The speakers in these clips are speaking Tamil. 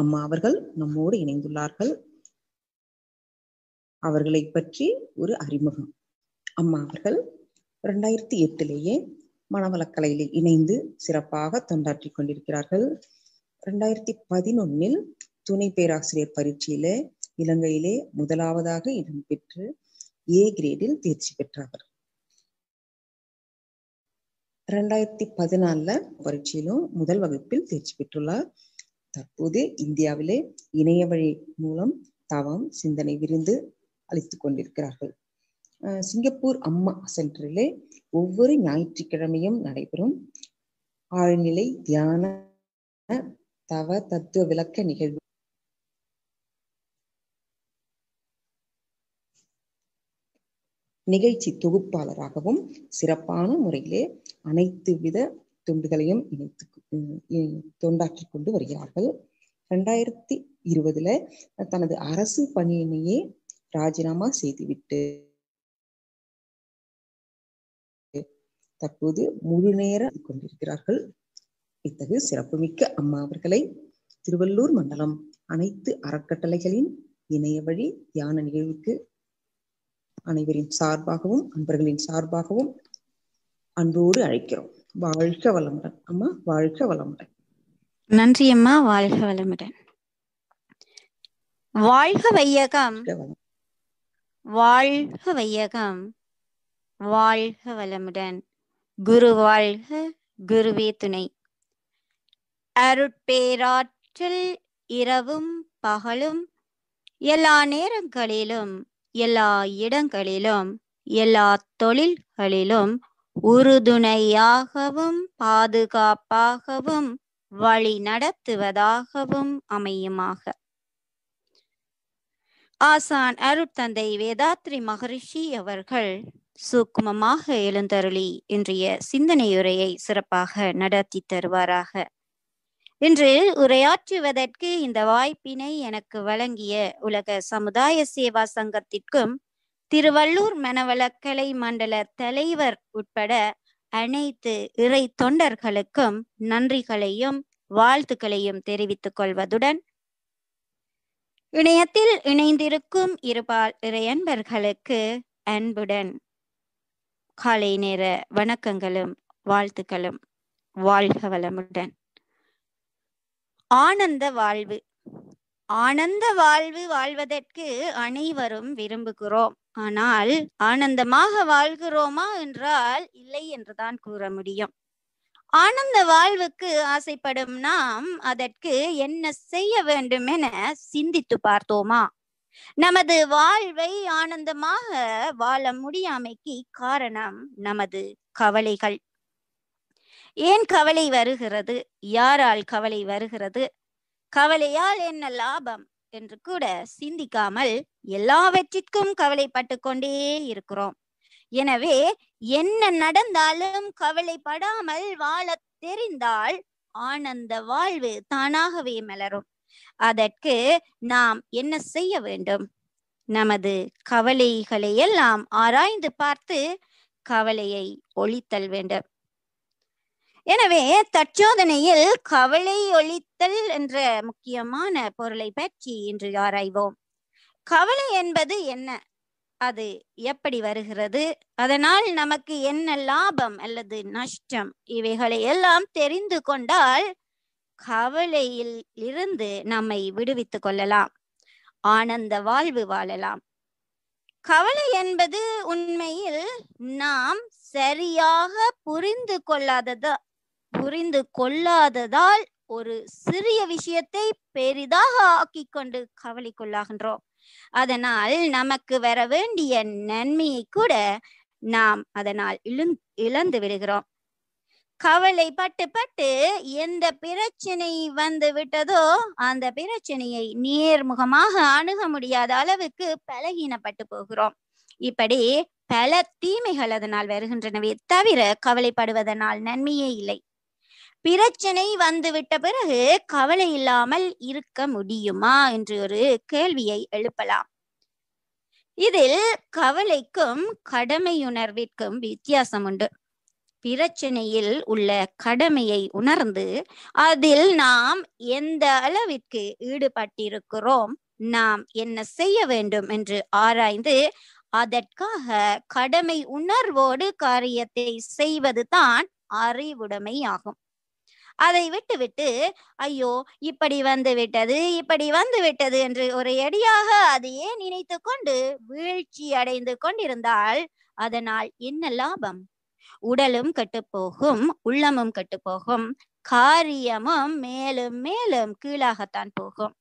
அம்மா அவர்கள் நம்மோடு இணைந்துள்ளார்கள் அவர்களை பற்றி ஒரு அறிமுகம் அம்மா அவர்கள் இரண்டாயிரத்தி எட்டிலேயே மணவளக்கலையில் இணைந்து சிறப்பாக தொண்டாற்றி கொண்டிருக்கிறார்கள் இரண்டாயிரத்தி பதினொன்னில் துணை பேராசிரியர் பரீட்சையில இலங்கையிலே முதலாவதாக இடம்பெற்று ஏ கிரேடில் தேர்ச்சி பெற்றார் இரண்டாயிரத்தி பதினால பரீட்சையிலும் முதல் வகுப்பில் தேர்ச்சி பெற்றுள்ளார் தற்போது இந்தியாவிலே இணைய வழி மூலம் தவம் சிந்தனை விருந்து அளித்து கொண்டிருக்கிறார்கள் சிங்கப்பூர் அம்மா சென்டரிலே ஒவ்வொரு ஞாயிற்றுக்கிழமையும் நடைபெறும் ஆழ்நிலை தியான தவ தத்துவ விளக்க நிகழ்வு நிகழ்ச்சி தொகுப்பாளராகவும் சிறப்பான முறையிலே அனைத்து வித துண்டுகளையும் இணைத்து தொண்டாற்றி கொண்டு வருகிறார்கள் இரண்டாயிரத்தி இருபதுல தனது அரசு பணியினையே ராஜினாமா செய்துவிட்டு தற்போது முழு நேரம் கொண்டிருக்கிறார்கள் இத்தகு சிறப்புமிக்க அம்மா அவர்களை திருவள்ளூர் மண்டலம் அனைத்து அறக்கட்டளைகளின் இணைய வழி தியான நிகழ்வுக்கு அனைவரின் சார்பாகவும் அன்பர்களின் சார்பாகவும் அன்போடு அழைக்கிறோம் வாழ்க வளமுடன் அம்மா வாழ்க வளமுடன் நன்றி அம்மா வாழ்க வளமுடன் வாழ்க வையகம் வாழ்க வையகம் வாழ்க வளமுடன் குரு வாழ்க குருவே துணை அருட்பேராற்றல் இரவும் பகலும் எல்லா நேரங்களிலும் எல்லா இடங்களிலும் எல்லா தொழில்களிலும் உறுதுணையாகவும் பாதுகாப்பாகவும் வழி நடத்துவதாகவும் அமையுமாக ஆசான் அருட்தந்தை வேதாத்ரி மகரிஷி அவர்கள் சூக்மமாக எழுந்தருளி இன்றைய சிந்தனையுரையை சிறப்பாக நடத்தி தருவாராக இன்று உரையாற்றுவதற்கு இந்த வாய்ப்பினை எனக்கு வழங்கிய உலக சமுதாய சேவா சங்கத்திற்கும் திருவள்ளூர் மனவளக்கலை மண்டல தலைவர் உட்பட அனைத்து இறை தொண்டர்களுக்கும் நன்றிகளையும் வாழ்த்துக்களையும் தெரிவித்துக் கொள்வதுடன் இணையத்தில் இணைந்திருக்கும் இருபால் இறையன்பர்களுக்கு அன்புடன் காலை நேர வணக்கங்களும் வாழ்த்துக்களும் வாழ்க வளமுடன் ஆனந்த வாழ்வு ஆனந்த வாழ்வு வாழ்வதற்கு அனைவரும் விரும்புகிறோம் ஆனால் ஆனந்தமாக வாழ்கிறோமா என்றால் இல்லை என்றுதான் கூற முடியும் ஆனந்த வாழ்வுக்கு ஆசைப்படும் நாம் அதற்கு என்ன செய்ய வேண்டும் என சிந்தித்து பார்த்தோமா நமது வாழ்வை ஆனந்தமாக வாழ முடியாமைக்கு காரணம் நமது கவலைகள் ஏன் கவலை வருகிறது யாரால் கவலை வருகிறது கவலையால் என்ன லாபம் என்று கூட சிந்திக்காமல் எல்லாவற்றிற்கும் கவலைப்பட்டு கொண்டே இருக்கிறோம் எனவே என்ன நடந்தாலும் கவலைப்படாமல் வாழ தெரிந்தால் ஆனந்த வாழ்வு தானாகவே மலரும் அதற்கு நாம் என்ன செய்ய வேண்டும் நமது கவலைகளை எல்லாம் ஆராய்ந்து பார்த்து கவலையை ஒழித்தல் வேண்டும் எனவே தற்சோதனையில் கவலை ஒழி கவலைப்படுத்தல் என்ற முக்கியமான பொருளை பற்றி இன்று ஆராய்வோம் கவலை என்பது என்ன அது எப்படி வருகிறது அதனால் நமக்கு என்ன லாபம் அல்லது நஷ்டம் இவைகளை எல்லாம் தெரிந்து கொண்டால் கவலையில் இருந்து நம்மை விடுவித்துக் கொள்ளலாம் ஆனந்த வாழ்வு வாழலாம் கவலை என்பது உண்மையில் நாம் சரியாக புரிந்து கொள்ளாததா புரிந்து கொள்ளாததால் ஒரு சிறிய விஷயத்தை பெரிதாக ஆக்கி கொண்டு கவலைக்குள்ளாகின்றோம் அதனால் நமக்கு வர வேண்டிய நன்மையை கூட நாம் அதனால் இழந்து விடுகிறோம் கவலை பட்டு பட்டு எந்த பிரச்சனை வந்து விட்டதோ அந்த பிரச்சனையை நேர்முகமாக அணுக முடியாத அளவுக்கு பலகீனப்பட்டு போகிறோம் இப்படி பல தீமைகள் அதனால் வருகின்றனவே தவிர கவலைப்படுவதனால் நன்மையே இல்லை பிரச்சனை வந்துவிட்ட பிறகு கவலை இல்லாமல் இருக்க முடியுமா என்று ஒரு கேள்வியை எழுப்பலாம் இதில் கவலைக்கும் கடமையுணர்விற்கும் வித்தியாசம் உண்டு பிரச்சனையில் உள்ள கடமையை உணர்ந்து அதில் நாம் எந்த அளவிற்கு ஈடுபட்டிருக்கிறோம் நாம் என்ன செய்ய வேண்டும் என்று ஆராய்ந்து அதற்காக கடமை உணர்வோடு காரியத்தை செய்வதுதான் அறிவுடைமை ஆகும் அதை விட்டுவிட்டு ஐயோ இப்படி வந்து விட்டது இப்படி வந்து விட்டது என்று ஒரு எடியாக அதையே நினைத்து கொண்டு வீழ்ச்சி அடைந்து கொண்டிருந்தால் அதனால் என்ன லாபம் உடலும் கட்டுப்போகும் உள்ளமும் கட்டுப்போகும் காரியமும் மேலும் மேலும் கீழாகத்தான் போகும்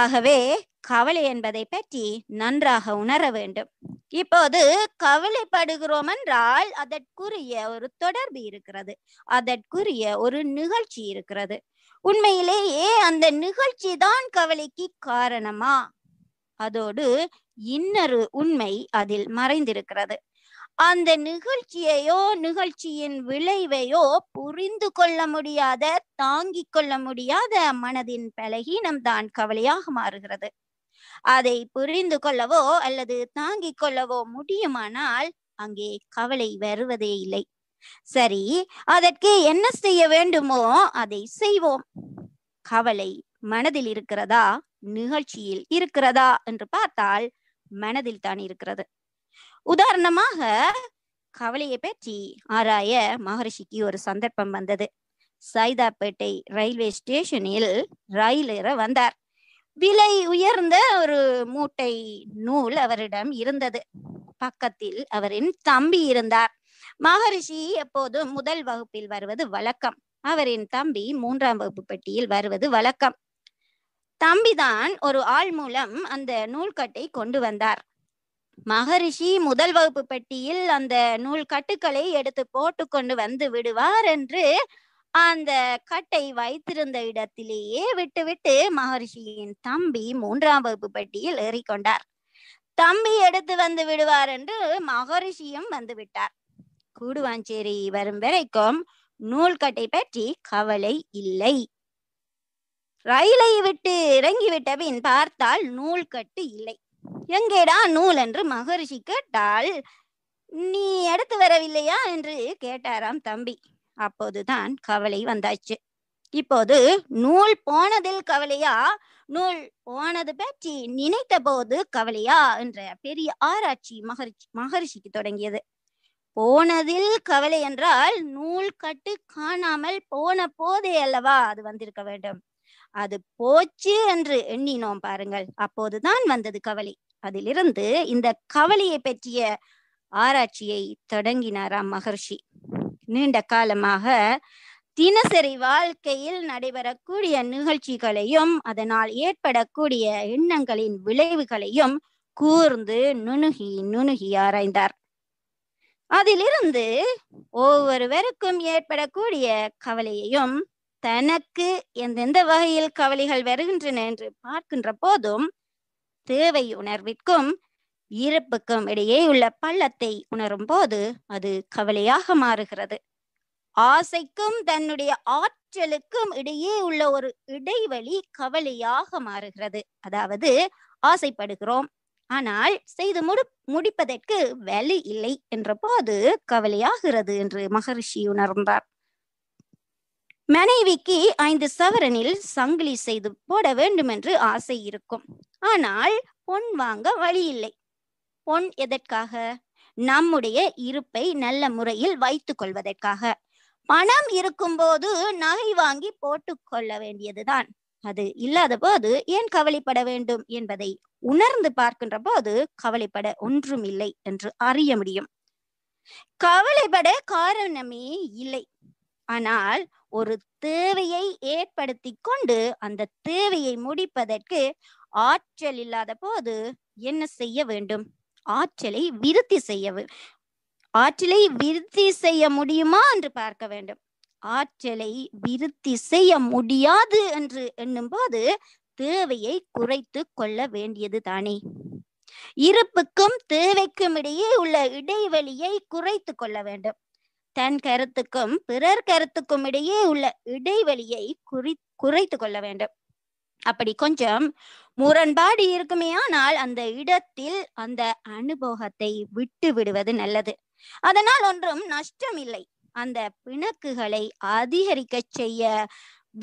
ஆகவே கவலை என்பதை பற்றி நன்றாக உணர வேண்டும் இப்போது கவலைப்படுகிறோம் என்றால் அதற்குரிய ஒரு தொடர்பு இருக்கிறது அதற்குரிய ஒரு நிகழ்ச்சி இருக்கிறது உண்மையிலேயே அந்த நிகழ்ச்சி தான் கவலைக்கு காரணமா அதோடு இன்னொரு உண்மை அதில் மறைந்திருக்கிறது அந்த நிகழ்ச்சியையோ நிகழ்ச்சியின் விளைவையோ புரிந்து கொள்ள முடியாத தாங்கிக் கொள்ள முடியாத மனதின் பலகீனம் தான் கவலையாக மாறுகிறது அதை புரிந்து கொள்ளவோ அல்லது தாங்கிக் கொள்ளவோ முடியுமானால் அங்கே கவலை வருவதே இல்லை சரி அதற்கு என்ன செய்ய வேண்டுமோ அதை செய்வோம் கவலை மனதில் இருக்கிறதா நிகழ்ச்சியில் இருக்கிறதா என்று பார்த்தால் மனதில் தான் இருக்கிறது உதாரணமாக கவலையை பற்றி ஆராய மகரிஷிக்கு ஒரு சந்தர்ப்பம் வந்தது சைதாப்பேட்டை ரயில்வே ஸ்டேஷனில் ரயில் ஏற வந்தார் விலை உயர்ந்த ஒரு மூட்டை நூல் அவரிடம் இருந்தது பக்கத்தில் அவரின் தம்பி இருந்தார் மகரிஷி எப்போதும் முதல் வகுப்பில் வருவது வழக்கம் அவரின் தம்பி மூன்றாம் வகுப்பு பெட்டியில் வருவது வழக்கம் தம்பிதான் ஒரு ஆள் மூலம் அந்த நூல்கட்டை கொண்டு வந்தார் மகரிஷி முதல் வகுப்பு பெட்டியில் அந்த நூல் கட்டுக்களை எடுத்து போட்டுக்கொண்டு வந்து விடுவார் என்று அந்த கட்டை வைத்திருந்த இடத்திலேயே விட்டுவிட்டு மகரிஷியின் தம்பி மூன்றாம் வகுப்பு பெட்டியில் ஏறிக்கொண்டார் தம்பி எடுத்து வந்து விடுவார் என்று மகரிஷியும் வந்து விட்டார் கூடுவாஞ்சேரி வரும் வரைக்கும் நூல் கட்டை பற்றி கவலை இல்லை ரயிலை விட்டு இறங்கிவிட்ட பின் பார்த்தால் நூல்கட்டு இல்லை எங்கேடா நூல் என்று மகரிஷி கேட்டால் நீ எடுத்து வரவில்லையா என்று கேட்டாராம் தம்பி அப்போதுதான் கவலை வந்தாச்சு இப்போது நூல் போனதில் கவலையா நூல் போனது பற்றி நினைத்த போது கவலையா என்ற பெரிய ஆராய்ச்சி மகரிஷி மகரிஷிக்கு தொடங்கியது போனதில் கவலை என்றால் நூல் கட்டு காணாமல் போன போதே அல்லவா அது வந்திருக்க வேண்டும் அது போச்சு என்று எண்ணினோம் பாருங்கள் அப்போதுதான் வந்தது கவலை அதிலிருந்து இந்த கவலையை பற்றிய ஆராய்ச்சியை தொடங்கினாராம் மகர்ஷி நீண்ட காலமாக தினசரி வாழ்க்கையில் நடைபெறக்கூடிய நிகழ்ச்சிகளையும் அதனால் ஏற்படக்கூடிய எண்ணங்களின் விளைவுகளையும் கூர்ந்து நுணுகி நுணுகி ஆராய்ந்தார் அதிலிருந்து ஒவ்வொருவருக்கும் ஏற்படக்கூடிய கவலையையும் தனக்கு எந்தெந்த வகையில் கவலைகள் வருகின்றன என்று பார்க்கின்ற போதும் தேவை உணர்விற்கும் இருப்புக்கும் இடையே உள்ள பள்ளத்தை உணரும் போது அது கவலையாக மாறுகிறது ஆசைக்கும் தன்னுடைய ஆற்றலுக்கும் இடையே உள்ள ஒரு இடைவெளி கவலையாக மாறுகிறது அதாவது ஆசைப்படுகிறோம் ஆனால் செய்து முடி முடிப்பதற்கு வலி இல்லை என்ற போது கவலையாகிறது என்று மகரிஷி உணர்ந்தார் மனைவிக்கு ஐந்து சவரனில் சங்கிலி செய்து போட வேண்டும் என்று ஆசை இருக்கும் ஆனால் பொன் வாங்க வழி இல்லை பொன் எதற்காக நம்முடைய இருப்பை நல்ல முறையில் வைத்துக் கொள்வதற்காக பணம் இருக்கும்போது நகை வாங்கி போட்டு கொள்ள வேண்டியதுதான் அது இல்லாத போது ஏன் கவலைப்பட வேண்டும் என்பதை உணர்ந்து பார்க்கின்ற போது கவலைப்பட ஒன்றும் இல்லை என்று அறிய முடியும் கவலைப்பட காரணமே இல்லை ஆனால் ஒரு தேவையை ஏற்படுத்தி கொண்டு அந்த தேவையை முடிப்பதற்கு ஆற்றல் இல்லாத போது என்ன செய்ய வேண்டும் ஆற்றலை விருத்தி செய்ய ஆற்றலை விருத்தி செய்ய முடியுமா என்று பார்க்க வேண்டும் ஆற்றலை விருத்தி செய்ய முடியாது என்று எண்ணும் போது தேவையை குறைத்து கொள்ள வேண்டியது தானே இருப்புக்கும் தேவைக்கும் இடையே உள்ள இடைவெளியை குறைத்து கொள்ள வேண்டும் தன் கருத்துக்கும் பிறர் கருத்துக்கும் இடையே உள்ள இடைவெளியை குறி குறைத்து கொள்ள வேண்டும் அப்படி கொஞ்சம் முரண்பாடு இருக்குமே ஆனால் அந்த இடத்தில் அந்த அனுபவத்தை விட்டு விடுவது நல்லது அதனால் ஒன்றும் நஷ்டம் இல்லை அந்த பிணக்குகளை அதிகரிக்க செய்ய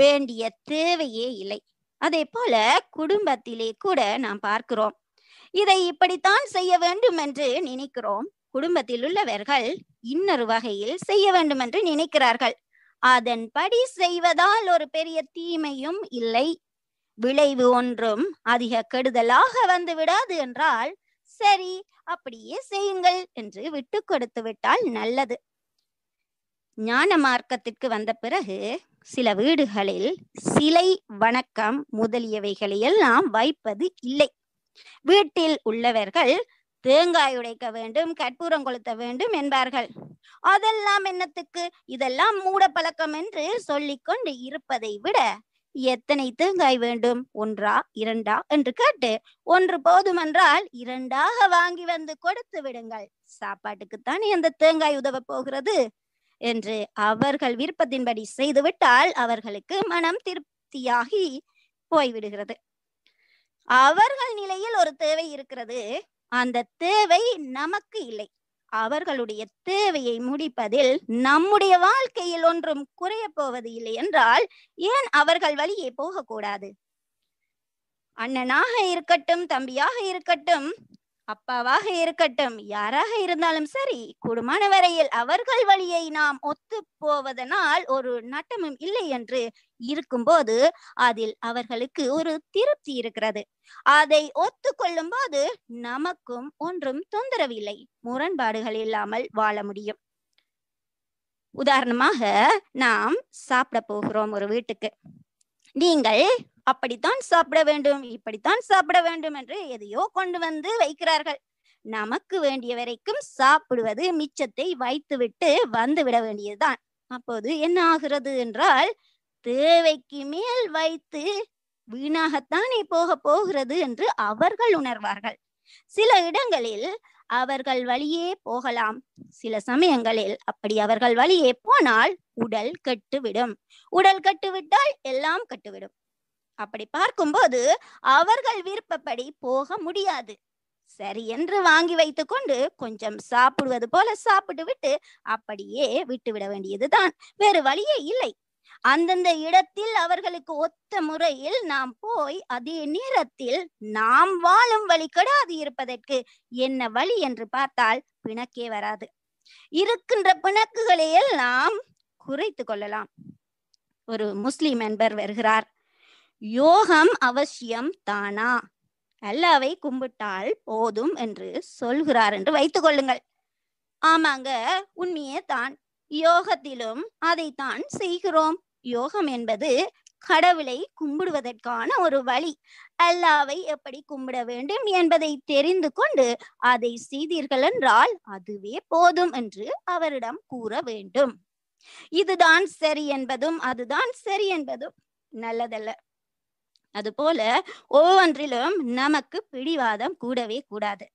வேண்டிய தேவையே இல்லை அதே போல குடும்பத்திலே கூட நாம் பார்க்கிறோம் இதை இப்படித்தான் செய்ய வேண்டும் என்று நினைக்கிறோம் குடும்பத்தில் உள்ளவர்கள் இன்னொரு வகையில் செய்ய வேண்டும் என்று நினைக்கிறார்கள் அதன்படி செய்வதால் ஒரு பெரிய தீமையும் இல்லை விளைவு ஒன்றும் அதிக கெடுதலாக வந்து விடாது என்றால் சரி அப்படியே செய்யுங்கள் என்று விட்டு கொடுத்து விட்டால் நல்லது ஞான மார்க்கத்திற்கு வந்த பிறகு சில வீடுகளில் சிலை வணக்கம் முதலியவைகளை எல்லாம் வைப்பது இல்லை வீட்டில் உள்ளவர்கள் தேங்காய் உடைக்க வேண்டும் கற்பூரம் கொளுத்த வேண்டும் என்பார்கள் அதெல்லாம் என்னத்துக்கு இதெல்லாம் மூட பழக்கம் என்று சொல்லிக்கொண்டு இருப்பதை விட எத்தனை தேங்காய் வேண்டும் ஒன்றா இரண்டா என்று கேட்டு ஒன்று போதுமென்றால் இரண்டாக வாங்கி வந்து கொடுத்து விடுங்கள் சாப்பாட்டுக்குத்தானே அந்த தேங்காய் உதவ போகிறது என்று அவர்கள் விருப்பத்தின்படி செய்துவிட்டால் அவர்களுக்கு மனம் திருப்தியாகி போய்விடுகிறது அவர்கள் நிலையில் ஒரு தேவை இருக்கிறது அந்த தேவை நமக்கு இல்லை அவர்களுடைய தேவையை முடிப்பதில் நம்முடைய வாழ்க்கையில் ஒன்றும் குறைய போவது இல்லை என்றால் ஏன் அவர்கள் வழியே போகக்கூடாது அண்ணனாக இருக்கட்டும் தம்பியாக இருக்கட்டும் அப்பாவாக இருக்கட்டும் யாராக இருந்தாலும் சரி குடுமான வரையில் அவர்கள் வழியை நாம் ஒத்து போவதனால் ஒரு நட்டமும் இல்லை என்று இருக்கும்போது அதில் அவர்களுக்கு ஒரு திருப்தி இருக்கிறது அதை ஒத்துக்கொள்ளும் போது நமக்கும் ஒன்றும் தொந்தரவில்லை முரண்பாடுகள் இல்லாமல் வாழ முடியும் உதாரணமாக நாம் சாப்பிட போகிறோம் ஒரு வீட்டுக்கு நீங்கள் அப்படித்தான் சாப்பிட வேண்டும் இப்படித்தான் சாப்பிட வேண்டும் என்று எதையோ கொண்டு வந்து வைக்கிறார்கள் நமக்கு வேண்டிய வரைக்கும் சாப்பிடுவது மிச்சத்தை வைத்துவிட்டு வந்து விட வேண்டியதுதான் அப்போது என்ன ஆகிறது என்றால் தேவைக்கு மேல் வைத்து வீணாகத்தானே போக போகிறது என்று அவர்கள் உணர்வார்கள் சில இடங்களில் அவர்கள் வழியே போகலாம் சில சமயங்களில் அப்படி அவர்கள் வழியே போனால் உடல் கட்டுவிடும் உடல் கட்டுவிட்டால் எல்லாம் கட்டுவிடும் அப்படி பார்க்கும்போது அவர்கள் விருப்பப்படி போக முடியாது சரி என்று வாங்கி வைத்துக்கொண்டு கொஞ்சம் சாப்பிடுவது போல சாப்பிட்டு விட்டு அப்படியே விட்டுவிட வேண்டியதுதான் வேறு வழியே இல்லை அந்தந்த இடத்தில் அவர்களுக்கு ஒத்த முறையில் நாம் போய் அதே நேரத்தில் நாம் வாழும் வழி கெடாது இருப்பதற்கு என்ன வழி என்று பார்த்தால் பிணக்கே வராது இருக்கின்ற பிணக்குகளையெல்லாம் குறைத்து கொள்ளலாம் ஒரு முஸ்லிம் என்பர் வருகிறார் யோகம் அவசியம் தானா அல்லாவை கும்பிட்டால் போதும் என்று சொல்கிறார் என்று வைத்துக் கொள்ளுங்கள் ஆமாங்க உண்மையே தான் யோகத்திலும் அதைத்தான் செய்கிறோம் யோகம் என்பது கடவுளை கும்பிடுவதற்கான ஒரு வழி அல்லாவை எப்படி கும்பிட வேண்டும் என்பதை தெரிந்து கொண்டு அதை செய்தீர்கள் என்றால் அதுவே போதும் என்று அவரிடம் கூற வேண்டும் இதுதான் சரி என்பதும் அதுதான் சரி என்பதும் நல்லதல்ல அதுபோல ஒவ்வொன்றிலும் நமக்கு பிடிவாதம் கூடவே கூடாது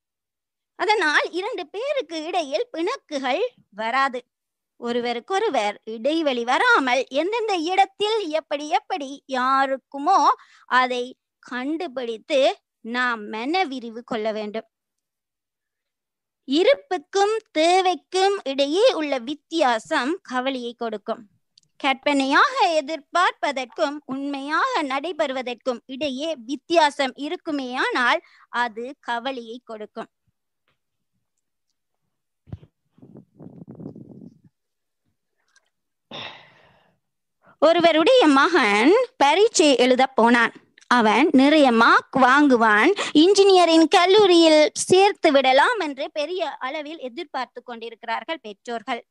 அதனால் இரண்டு பேருக்கு இடையில் பிணக்குகள் வராது ஒருவருக்கொருவர் இடைவெளி வராமல் எந்தெந்த இடத்தில் எப்படி எப்படி யாருக்குமோ அதை கண்டுபிடித்து நாம் மன விரிவு கொள்ள வேண்டும் இருப்புக்கும் தேவைக்கும் இடையே உள்ள வித்தியாசம் கவலையை கொடுக்கும் கற்பனையாக எதிர்பார்ப்பதற்கும் உண்மையாக நடைபெறுவதற்கும் இடையே வித்தியாசம் இருக்குமேயானால் அது கவலையை கொடுக்கும் ஒருவருடைய மகன் பரீட்சை எழுத போனான் அவன் நிறைய மார்க் வாங்குவான் இன்ஜினியரிங் கல்லூரியில் சேர்த்து விடலாம் என்று பெரிய அளவில் எதிர்பார்த்து கொண்டிருக்கிறார்கள் பெற்றோர்கள்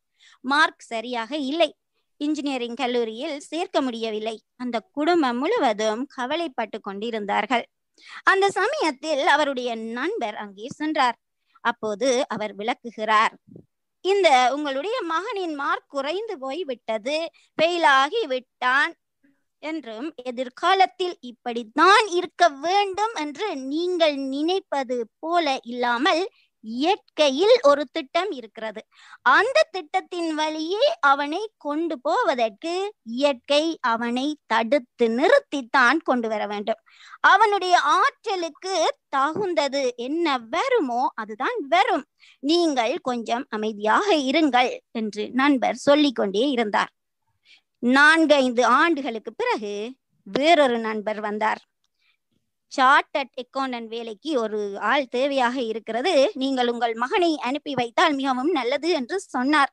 மார்க் சரியாக இல்லை இன்ஜினியரிங் கல்லூரியில் சேர்க்க முடியவில்லை அந்த குடும்பம் முழுவதும் கவலைப்பட்டு கொண்டிருந்தார்கள் அந்த சமயத்தில் அவருடைய நண்பர் அங்கே சென்றார் அப்போது அவர் விளக்குகிறார் இந்த உங்களுடைய மகனின் மார்க் குறைந்து போய் விட்டது விட்டான் என்றும் எதிர்காலத்தில் இப்படித்தான் இருக்க வேண்டும் என்று நீங்கள் நினைப்பது போல இல்லாமல் இயற்கையில் ஒரு திட்டம் இருக்கிறது அந்த திட்டத்தின் வழியே அவனை கொண்டு போவதற்கு இயற்கை அவனை தடுத்து நிறுத்தித்தான் கொண்டு வர வேண்டும் அவனுடைய ஆற்றலுக்கு தகுந்தது என்ன வருமோ அதுதான் வரும் நீங்கள் கொஞ்சம் அமைதியாக இருங்கள் என்று நண்பர் சொல்லிக்கொண்டே இருந்தார் நான்கைந்து ஆண்டுகளுக்கு பிறகு வேறொரு நண்பர் வந்தார் சார்ட்டட் அக்கௌண்டன்ட் வேலைக்கு ஒரு ஆள் தேவையாக இருக்கிறது நீங்கள் உங்கள் மகனை அனுப்பி வைத்தால் மிகவும் நல்லது என்று சொன்னார்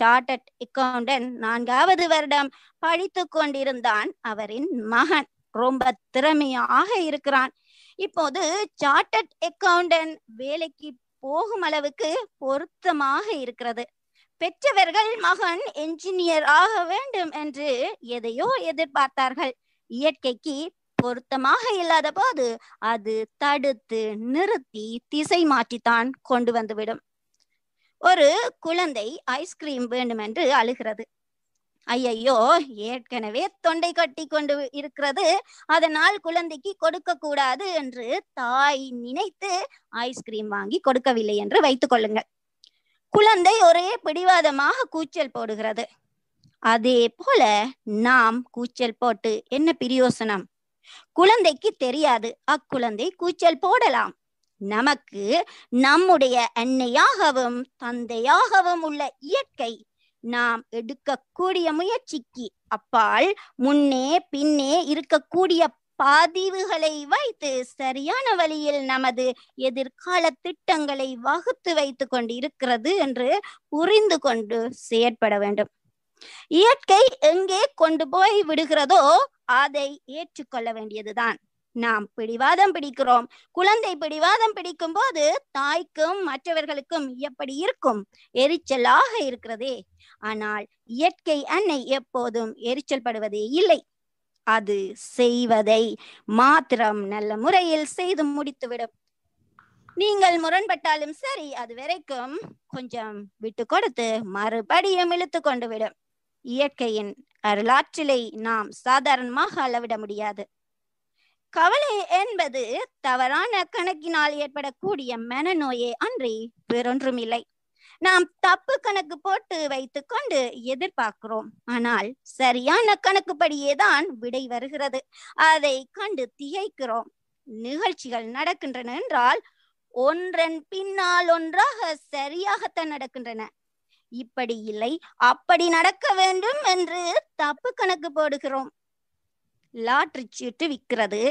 சார்ட்டட் அக்கௌண்டன்ட் நான்காவது வருடம் படித்து கொண்டிருந்தான் அவரின் மகன் ரொம்ப திறமையாக இருக்கிறான் இப்போது சார்ட்டட் அக்கௌண்டன்ட் வேலைக்கு போகும் அளவுக்கு பொருத்தமாக இருக்கிறது பெற்றவர்கள் மகன் என்ஜினியர் ஆக வேண்டும் என்று எதையோ எதிர்பார்த்தார்கள் இயற்கைக்கு பொருத்தமாக இல்லாத போது அது தடுத்து நிறுத்தி திசை மாற்றித்தான் கொண்டு வந்துவிடும் ஒரு குழந்தை ஐஸ்கிரீம் வேண்டும் என்று அழுகிறது ஐயையோ ஏற்கனவே தொண்டை கட்டி கொண்டு இருக்கிறது அதனால் குழந்தைக்கு கொடுக்க கூடாது என்று தாய் நினைத்து ஐஸ்கிரீம் வாங்கி கொடுக்கவில்லை என்று வைத்துக் கொள்ளுங்கள் குழந்தை ஒரே பிடிவாதமாக கூச்சல் போடுகிறது அதே போல நாம் கூச்சல் போட்டு என்ன பிரியோசனம் குழந்தைக்கு தெரியாது அக்குழந்தை கூச்சல் போடலாம் நமக்கு நம்முடைய அன்னையாகவும் தந்தையாகவும் உள்ள இயற்கை நாம் எடுக்கக்கூடிய முயற்சிக்கு அப்பால் முன்னே பின்னே இருக்கக்கூடிய பாதிவுகளை வைத்து சரியான வழியில் நமது எதிர்கால திட்டங்களை வகுத்து வைத்து கொண்டு இருக்கிறது என்று புரிந்து கொண்டு செயற்பட வேண்டும் இயற்கை எங்கே கொண்டு போய் விடுகிறதோ அதை ஏற்றுக்கொள்ள வேண்டியதுதான் நாம் பிடிவாதம் பிடிக்கிறோம் குழந்தை பிடிவாதம் பிடிக்கும் போது தாய்க்கும் மற்றவர்களுக்கும் எப்படி இருக்கும் எரிச்சலாக இருக்கிறதே ஆனால் இயற்கை அன்னை எப்போதும் எரிச்சல் படுவதே இல்லை அது செய்வதை மாத்திரம் நல்ல முறையில் செய்து முடித்துவிடும் நீங்கள் முரண்பட்டாலும் சரி அது வரைக்கும் கொஞ்சம் விட்டு கொடுத்து மறுபடியும் இழுத்து கொண்டு விடும் இயற்கையின் அருளாற்றலை நாம் சாதாரணமாக அளவிட முடியாது கவலை என்பது தவறான கணக்கினால் ஏற்படக்கூடிய மனநோயே அன்றி வேறொன்றும் இல்லை நாம் தப்பு கணக்கு போட்டு வைத்துக்கொண்டு எதிர்பார்க்கிறோம் ஆனால் சரியான கணக்குப்படியே தான் விடை வருகிறது அதை கண்டு திகைக்கிறோம் நிகழ்ச்சிகள் நடக்கின்றன என்றால் ஒன்றன் பின்னால் ஒன்றாக சரியாகத்தான் நடக்கின்றன இப்படி இல்லை அப்படி நடக்க வேண்டும் என்று தப்பு கணக்கு போடுகிறோம் லாட்ரி சீட்டு விற்கிறது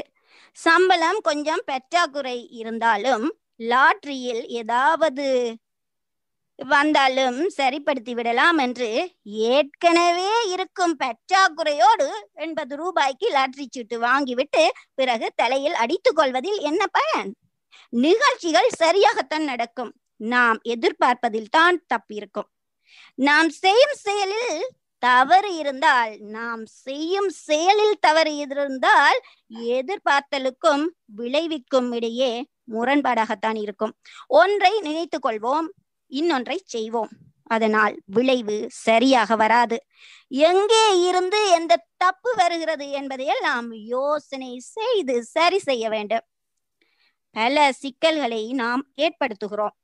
சம்பளம் கொஞ்சம் பெற்றாக்குறை இருந்தாலும் லாட்ரியில் ஏதாவது வந்தாலும் சரிப்படுத்தி விடலாம் என்று ஏற்கனவே இருக்கும் பற்றாக்குறையோடு எண்பது ரூபாய்க்கு லாட்ரி சீட்டு வாங்கிவிட்டு பிறகு தலையில் அடித்துக் கொள்வதில் என்ன பயன் நிகழ்ச்சிகள் சரியாகத்தான் நடக்கும் நாம் எதிர்பார்ப்பதில் தான் தப்பு இருக்கும் நாம் செய்யும் செயலில் தவறு இருந்தால் நாம் செய்யும் செயலில் தவறு இருந்தால் எதிர்பார்த்தலுக்கும் விளைவிக்கும் இடையே முரண்பாடாகத்தான் இருக்கும் ஒன்றை நினைத்து கொள்வோம் இன்னொன்றை செய்வோம் அதனால் விளைவு சரியாக வராது எங்கே இருந்து எந்த தப்பு வருகிறது என்பதை நாம் யோசனை செய்து சரி செய்ய வேண்டும் பல சிக்கல்களை நாம் ஏற்படுத்துகிறோம்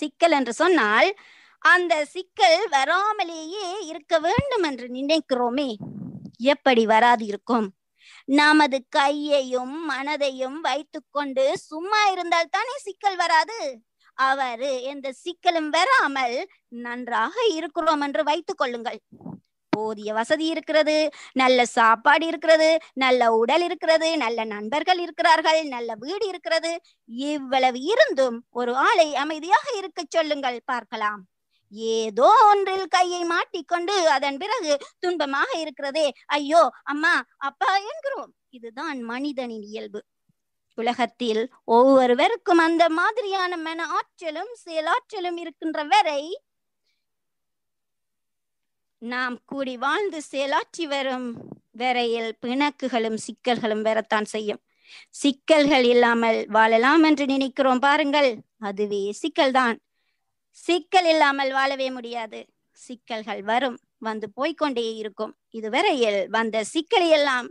சிக்கல் என்று சொன்னால் அந்த சிக்கல் வராமலேயே இருக்க வேண்டும் என்று நினைக்கிறோமே எப்படி வராது இருக்கும் நமது கையையும் மனதையும் வைத்துக்கொண்டு சும்மா இருந்தால் தானே சிக்கல் வராது அவரு எந்த சிக்கலும் வராமல் நன்றாக இருக்கிறோம் என்று வைத்துக் கொள்ளுங்கள் போதிய வசதி இருக்கிறது நல்ல சாப்பாடு இருக்கிறது நல்ல உடல் இருக்கிறது நல்ல நண்பர்கள் இருக்கிறார்கள் நல்ல வீடு இருக்கிறது இவ்வளவு இருந்தும் ஒரு ஆளை அமைதியாக இருக்க சொல்லுங்கள் பார்க்கலாம் ஏதோ ஒன்றில் கையை மாட்டிக்கொண்டு அதன் பிறகு துன்பமாக இருக்கிறதே ஐயோ அம்மா அப்பா என்கிறோம் இதுதான் மனிதனின் இயல்பு உலகத்தில் ஒவ்வொருவருக்கும் அந்த மாதிரியான மன ஆற்றலும் செயலாற்றலும் இருக்கின்ற வரை நாம் கூடி வாழ்ந்து செயலாற்றி வரும் வரையில் பிணக்குகளும் சிக்கல்களும் வரத்தான் செய்யும் சிக்கல்கள் இல்லாமல் வாழலாம் என்று நினைக்கிறோம் பாருங்கள் அதுவே சிக்கல்தான் சிக்கல் இல்லாமல் வாழவே முடியாது சிக்கல்கள் வரும் வந்து போய்கொண்டே இருக்கும் இதுவரையில் வந்த சிக்கல் எல்லாம்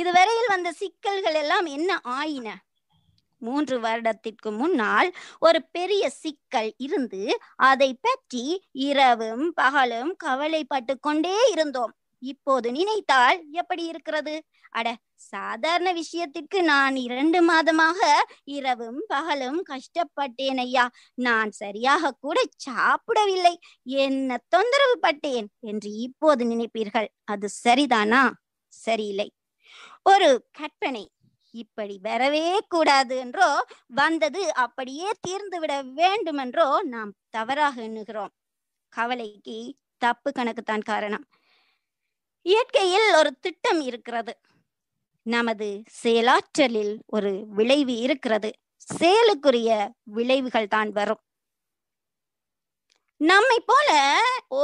இதுவரையில் வந்த சிக்கல்கள் எல்லாம் என்ன ஆயின மூன்று வருடத்திற்கு முன்னால் ஒரு பெரிய சிக்கல் இருந்து அதை பற்றி இரவும் பகலும் கவலைப்பட்டு கொண்டே இருந்தோம் இப்போது நினைத்தால் எப்படி இருக்கிறது அட சாதாரண விஷயத்திற்கு நான் இரண்டு மாதமாக இரவும் பகலும் கஷ்டப்பட்டேன் ஐயா நான் சரியாக கூட சாப்பிடவில்லை என்ன தொந்தரவு பட்டேன் என்று இப்போது நினைப்பீர்கள் அது சரிதானா சரியில்லை ஒரு கற்பனை இப்படி வரவே கூடாது என்றோ வந்தது அப்படியே தீர்ந்து விட வேண்டும் என்றோ நாம் தவறாக எண்ணுகிறோம் கவலைக்கு தப்பு கணக்கு தான் காரணம் இயற்கையில் ஒரு திட்டம் இருக்கிறது நமது செயலாற்றலில் ஒரு விளைவு இருக்கிறது செயலுக்குரிய விளைவுகள் தான் வரும் நம்மை போல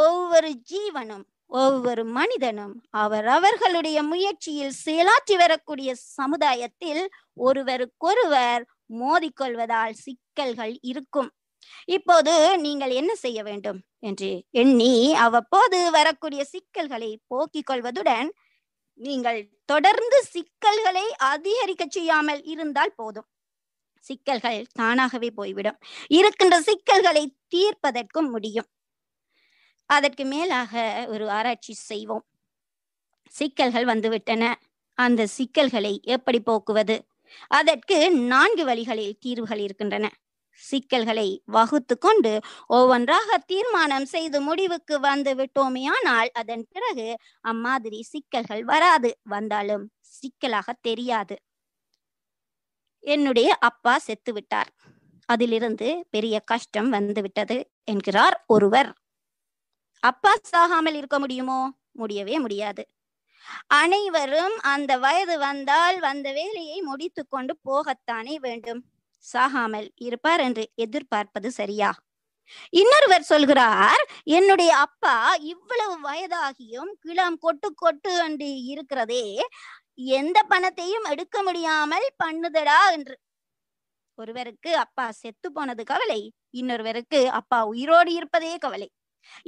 ஒவ்வொரு ஜீவனும் ஒவ்வொரு மனிதனும் அவர் அவர்களுடைய முயற்சியில் செயலாற்றி வரக்கூடிய சமுதாயத்தில் ஒருவருக்கொருவர் மோதிக்கொள்வதால் சிக்கல்கள் இருக்கும் இப்போது நீங்கள் என்ன செய்ய வேண்டும் என்று எண்ணி அவ்வப்போது வரக்கூடிய சிக்கல்களை போக்கிக் கொள்வதுடன் நீங்கள் தொடர்ந்து சிக்கல்களை அதிகரிக்க செய்யாமல் இருந்தால் போதும் சிக்கல்கள் தானாகவே போய்விடும் இருக்கின்ற சிக்கல்களை தீர்ப்பதற்கும் முடியும் அதற்கு மேலாக ஒரு ஆராய்ச்சி செய்வோம் சிக்கல்கள் வந்துவிட்டன அந்த சிக்கல்களை எப்படி போக்குவது அதற்கு நான்கு வழிகளில் தீர்வுகள் இருக்கின்றன சிக்கல்களை வகுத்து கொண்டு ஒவ்வொன்றாக தீர்மானம் செய்து முடிவுக்கு வந்து விட்டோமே ஆனால் அதன் பிறகு அம்மாதிரி சிக்கல்கள் வராது வந்தாலும் சிக்கலாக தெரியாது என்னுடைய அப்பா செத்து விட்டார் அதிலிருந்து பெரிய கஷ்டம் வந்து விட்டது என்கிறார் ஒருவர் அப்பா சாகாமல் இருக்க முடியுமோ முடியவே முடியாது அனைவரும் அந்த வயது வந்தால் வந்த வேலையை முடித்து கொண்டு போகத்தானே வேண்டும் சாகாமல் இருப்பார் என்று எதிர்பார்ப்பது சரியா இன்னொருவர் சொல்கிறார் என்னுடைய அப்பா இவ்வளவு வயதாகியும் கிளம் கொட்டு கொட்டு என்று இருக்கிறதே எந்த பணத்தையும் எடுக்க முடியாமல் பண்ணுதடா என்று ஒருவருக்கு அப்பா செத்து போனது கவலை இன்னொருவருக்கு அப்பா உயிரோடு இருப்பதே கவலை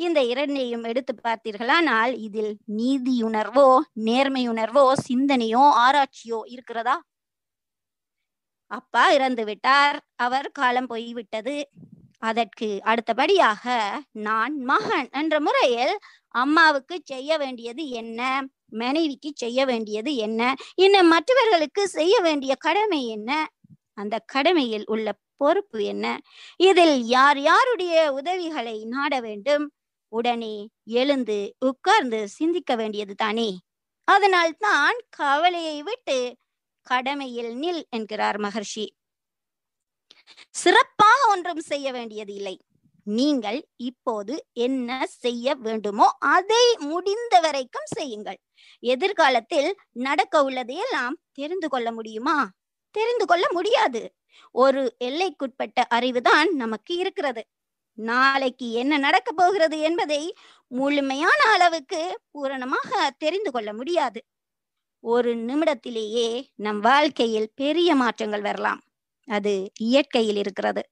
இந்த இரண்டையும் எடுத்து பார்த்தீர்களானால் இதில் நீதியுணர்வோ நேர்மையுணர்வோ சிந்தனையோ ஆராய்ச்சியோ இருக்கிறதா அப்பா இறந்து விட்டார் அவர் காலம் போய்விட்டது அதற்கு அடுத்தபடியாக நான் மகன் என்ற முறையில் அம்மாவுக்கு செய்ய வேண்டியது என்ன மனைவிக்கு செய்ய வேண்டியது என்ன இன்னும் மற்றவர்களுக்கு செய்ய வேண்டிய கடமை என்ன அந்த கடமையில் உள்ள பொறுப்பு என்ன இதில் யார் யாருடைய உதவிகளை நாட வேண்டும் உடனே எழுந்து உட்கார்ந்து சிந்திக்க வேண்டியது தானே அதனால் தான் கவலையை விட்டு கடமையில் நில் என்கிறார் மகர்ஷி சிறப்பாக ஒன்றும் செய்ய வேண்டியது இல்லை நீங்கள் இப்போது என்ன செய்ய வேண்டுமோ அதை முடிந்த வரைக்கும் செய்யுங்கள் எதிர்காலத்தில் நடக்க உள்ளதையெல்லாம் தெரிந்து கொள்ள முடியுமா தெரிந்து கொள்ள முடியாது ஒரு எல்லைக்குட்பட்ட அறிவுதான் நமக்கு இருக்கிறது நாளைக்கு என்ன நடக்க போகிறது என்பதை முழுமையான அளவுக்கு பூரணமாக தெரிந்து கொள்ள முடியாது ஒரு நிமிடத்திலேயே நம் வாழ்க்கையில் பெரிய மாற்றங்கள் வரலாம் அது இயற்கையில் இருக்கிறது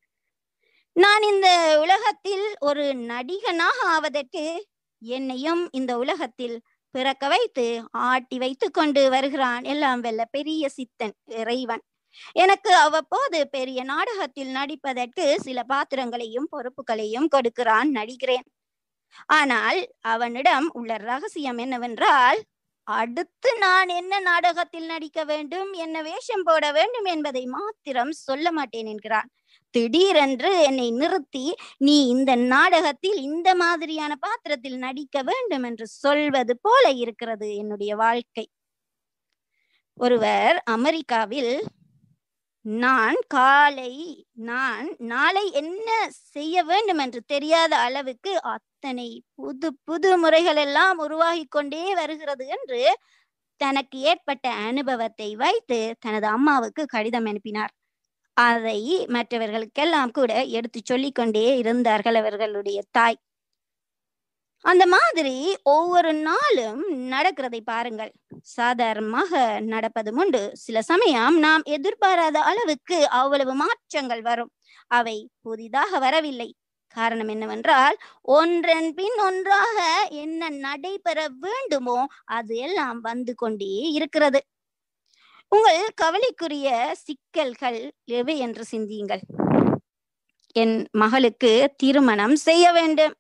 நான் இந்த உலகத்தில் ஒரு நடிகனாக ஆவதற்கு என்னையும் இந்த உலகத்தில் பிறக்க வைத்து ஆட்டி வைத்து கொண்டு வருகிறான் எல்லாம் வெல்ல பெரிய சித்தன் இறைவன் எனக்கு அவ்வப்போது பெரிய நாடகத்தில் நடிப்பதற்கு சில பாத்திரங்களையும் பொறுப்புகளையும் கொடுக்கிறான் நடிக்கிறேன் ஆனால் அவனிடம் உள்ள ரகசியம் என்னவென்றால் அடுத்து நான் என்ன நாடகத்தில் நடிக்க வேண்டும் என்ன வேஷம் போட வேண்டும் என்பதை மாத்திரம் சொல்ல மாட்டேன் என்கிறான் திடீரென்று என்னை நிறுத்தி நீ இந்த நாடகத்தில் இந்த மாதிரியான பாத்திரத்தில் நடிக்க வேண்டும் என்று சொல்வது போல இருக்கிறது என்னுடைய வாழ்க்கை ஒருவர் அமெரிக்காவில் நான் காலை நான் நாளை என்ன செய்ய வேண்டும் என்று தெரியாத அளவுக்கு அத்தனை புது புது முறைகள் எல்லாம் உருவாகி கொண்டே வருகிறது என்று தனக்கு ஏற்பட்ட அனுபவத்தை வைத்து தனது அம்மாவுக்கு கடிதம் அனுப்பினார் அதை மற்றவர்களுக்கெல்லாம் கூட எடுத்து சொல்லிக்கொண்டே இருந்தார்கள் அவர்களுடைய தாய் அந்த மாதிரி ஒவ்வொரு நாளும் நடக்கிறதை பாருங்கள் சாதாரணமாக நடப்பதும் உண்டு சில சமயம் நாம் எதிர்பாராத அளவுக்கு அவ்வளவு மாற்றங்கள் வரும் அவை புதிதாக வரவில்லை காரணம் என்னவென்றால் ஒன்றன் பின் ஒன்றாக என்ன நடைபெற வேண்டுமோ அது எல்லாம் வந்து கொண்டே இருக்கிறது உங்கள் கவலைக்குரிய சிக்கல்கள் எவை என்று சிந்தியுங்கள் என் மகளுக்கு திருமணம் செய்ய வேண்டும்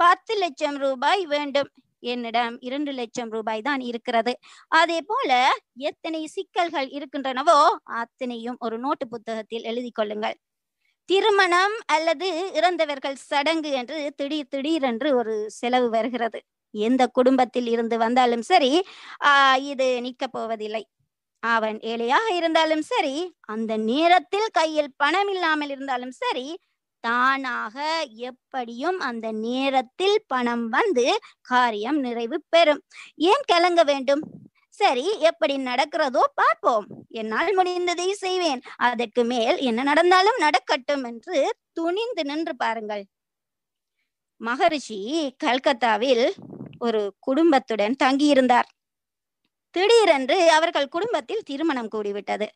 பத்து லட்சம் ரூபாய் வேண்டும் என்னிடம் இரண்டு லட்சம் ரூபாய் தான் இருக்கிறது அதே போல எத்தனை சிக்கல்கள் இருக்கின்றனவோ அத்தனையும் ஒரு நோட்டு புத்தகத்தில் எழுதி கொள்ளுங்கள் திருமணம் அல்லது இறந்தவர்கள் சடங்கு என்று திடீர் திடீரென்று ஒரு செலவு வருகிறது எந்த குடும்பத்தில் இருந்து வந்தாலும் சரி ஆஹ் இது நிக்க போவதில்லை அவன் ஏழையாக இருந்தாலும் சரி அந்த நேரத்தில் கையில் பணம் இல்லாமல் இருந்தாலும் சரி தானாக எப்படியும் அந்த நேரத்தில் பணம் வந்து காரியம் நிறைவு பெறும் ஏன் கலங்க வேண்டும் சரி எப்படி நடக்கிறதோ பார்ப்போம் என்னால் முடிந்ததை செய்வேன் அதற்கு மேல் என்ன நடந்தாலும் நடக்கட்டும் என்று துணிந்து நின்று பாருங்கள் மகரிஷி கல்கத்தாவில் ஒரு குடும்பத்துடன் தங்கியிருந்தார் திடீரென்று அவர்கள் குடும்பத்தில் திருமணம் கூடிவிட்டது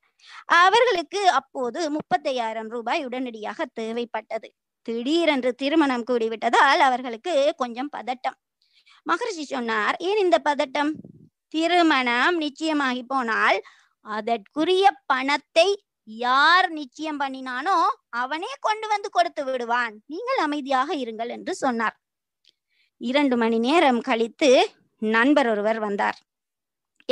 அவர்களுக்கு அப்போது முப்பத்தையாயிரம் ரூபாய் உடனடியாக தேவைப்பட்டது திடீரென்று திருமணம் கூடிவிட்டதால் அவர்களுக்கு கொஞ்சம் பதட்டம் மகர்ஷி சொன்னார் ஏன் இந்த பதட்டம் திருமணம் நிச்சயமாகி போனால் அதற்குரிய பணத்தை யார் நிச்சயம் பண்ணினானோ அவனே கொண்டு வந்து கொடுத்து விடுவான் நீங்கள் அமைதியாக இருங்கள் என்று சொன்னார் இரண்டு மணி நேரம் கழித்து நண்பர் ஒருவர் வந்தார்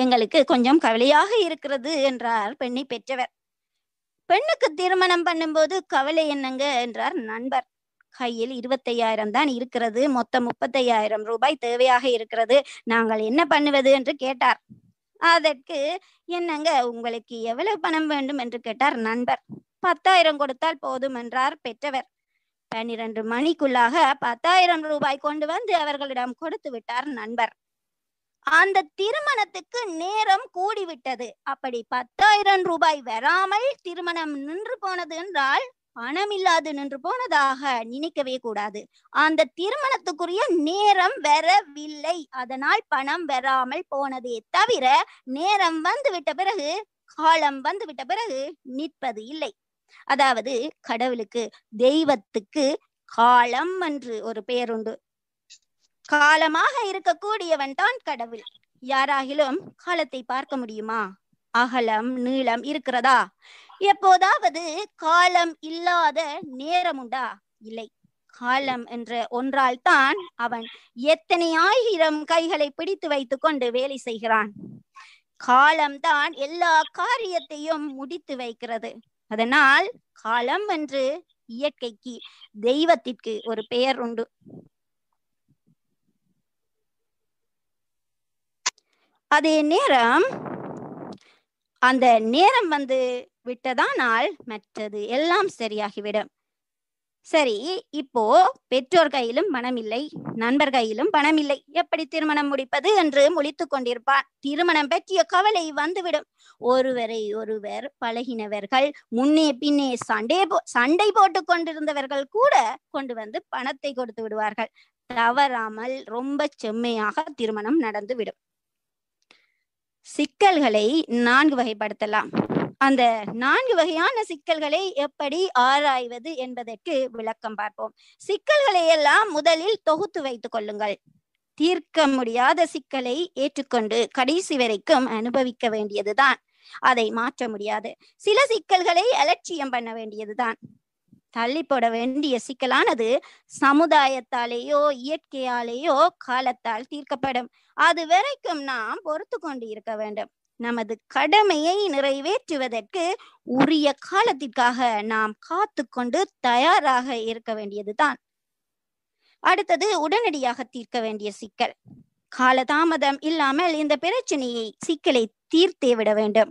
எங்களுக்கு கொஞ்சம் கவலையாக இருக்கிறது என்றார் பெண்ணை பெற்றவர் பெண்ணுக்கு திருமணம் பண்ணும்போது கவலை என்னங்க என்றார் நண்பர் கையில் இருபத்தையாயிரம் தான் இருக்கிறது மொத்தம் முப்பத்தையாயிரம் ரூபாய் தேவையாக இருக்கிறது நாங்கள் என்ன பண்ணுவது என்று கேட்டார் அதற்கு என்னங்க உங்களுக்கு எவ்வளவு பணம் வேண்டும் என்று கேட்டார் நண்பர் பத்தாயிரம் கொடுத்தால் போதும் என்றார் பெற்றவர் பன்னிரண்டு மணிக்குள்ளாக பத்தாயிரம் ரூபாய் கொண்டு வந்து அவர்களிடம் கொடுத்து விட்டார் நண்பர் அந்த திருமணத்துக்கு நேரம் கூடிவிட்டது அப்படி பத்தாயிரம் ரூபாய் வராமல் திருமணம் நின்று போனது என்றால் பணம் இல்லாது நின்று போனதாக நினைக்கவே கூடாது அந்த திருமணத்துக்குரிய நேரம் வரவில்லை அதனால் பணம் வராமல் போனதே தவிர நேரம் வந்து விட்ட பிறகு காலம் வந்து விட்ட பிறகு நிற்பது இல்லை அதாவது கடவுளுக்கு தெய்வத்துக்கு காலம் என்று ஒரு பெயருண்டு காலமாக இருக்கக்கூடியவன் தான் கடவுள் யாராகிலும் காலத்தை பார்க்க முடியுமா அகலம் நீளம் இருக்கிறதா எப்போதாவது காலம் இல்லாத நேரம் உண்டா இல்லை காலம் என்ற ஒன்றால் தான் அவன் எத்தனை ஆயிரம் கைகளை பிடித்து வைத்துக் கொண்டு வேலை செய்கிறான் காலம் தான் எல்லா காரியத்தையும் முடித்து வைக்கிறது அதனால் காலம் என்று இயற்கைக்கு தெய்வத்திற்கு ஒரு பெயர் உண்டு அதே நேரம் அந்த நேரம் வந்து விட்டதானால் மற்றது எல்லாம் சரியாகிவிடும் சரி இப்போ பெற்றோர் கையிலும் பணம் இல்லை நண்பர் கையிலும் பணம் இல்லை எப்படி திருமணம் முடிப்பது என்று முழித்து கொண்டிருப்பார் திருமணம் பற்றிய கவலை வந்துவிடும் ஒருவரை ஒருவர் பழகினவர்கள் முன்னே பின்னே சண்டே போ சண்டை போட்டு கொண்டிருந்தவர்கள் கூட கொண்டு வந்து பணத்தை கொடுத்து விடுவார்கள் தவறாமல் ரொம்ப செம்மையாக திருமணம் நடந்துவிடும் சிக்கல்களை நான்கு வகைப்படுத்தலாம் அந்த நான்கு வகையான சிக்கல்களை எப்படி ஆராய்வது என்பதற்கு விளக்கம் பார்ப்போம் சிக்கல்களை எல்லாம் முதலில் தொகுத்து வைத்துக் கொள்ளுங்கள் தீர்க்க முடியாத சிக்கலை ஏற்றுக்கொண்டு கடைசி வரைக்கும் அனுபவிக்க வேண்டியதுதான் அதை மாற்ற முடியாது சில சிக்கல்களை அலட்சியம் பண்ண வேண்டியதுதான் தள்ளிப்பட வேண்டிய சிக்கலானது சமுதாயத்தாலேயோ இயற்கையாலேயோ காலத்தால் தீர்க்கப்படும் அது வரைக்கும் நாம் பொறுத்து கொண்டு இருக்க வேண்டும் நமது கடமையை நிறைவேற்றுவதற்கு உரிய காலத்திற்காக நாம் காத்து கொண்டு தயாராக இருக்க வேண்டியதுதான் அடுத்தது உடனடியாக தீர்க்க வேண்டிய சிக்கல் காலதாமதம் இல்லாமல் இந்த பிரச்சனையை சிக்கலை தீர்த்தே விட வேண்டும்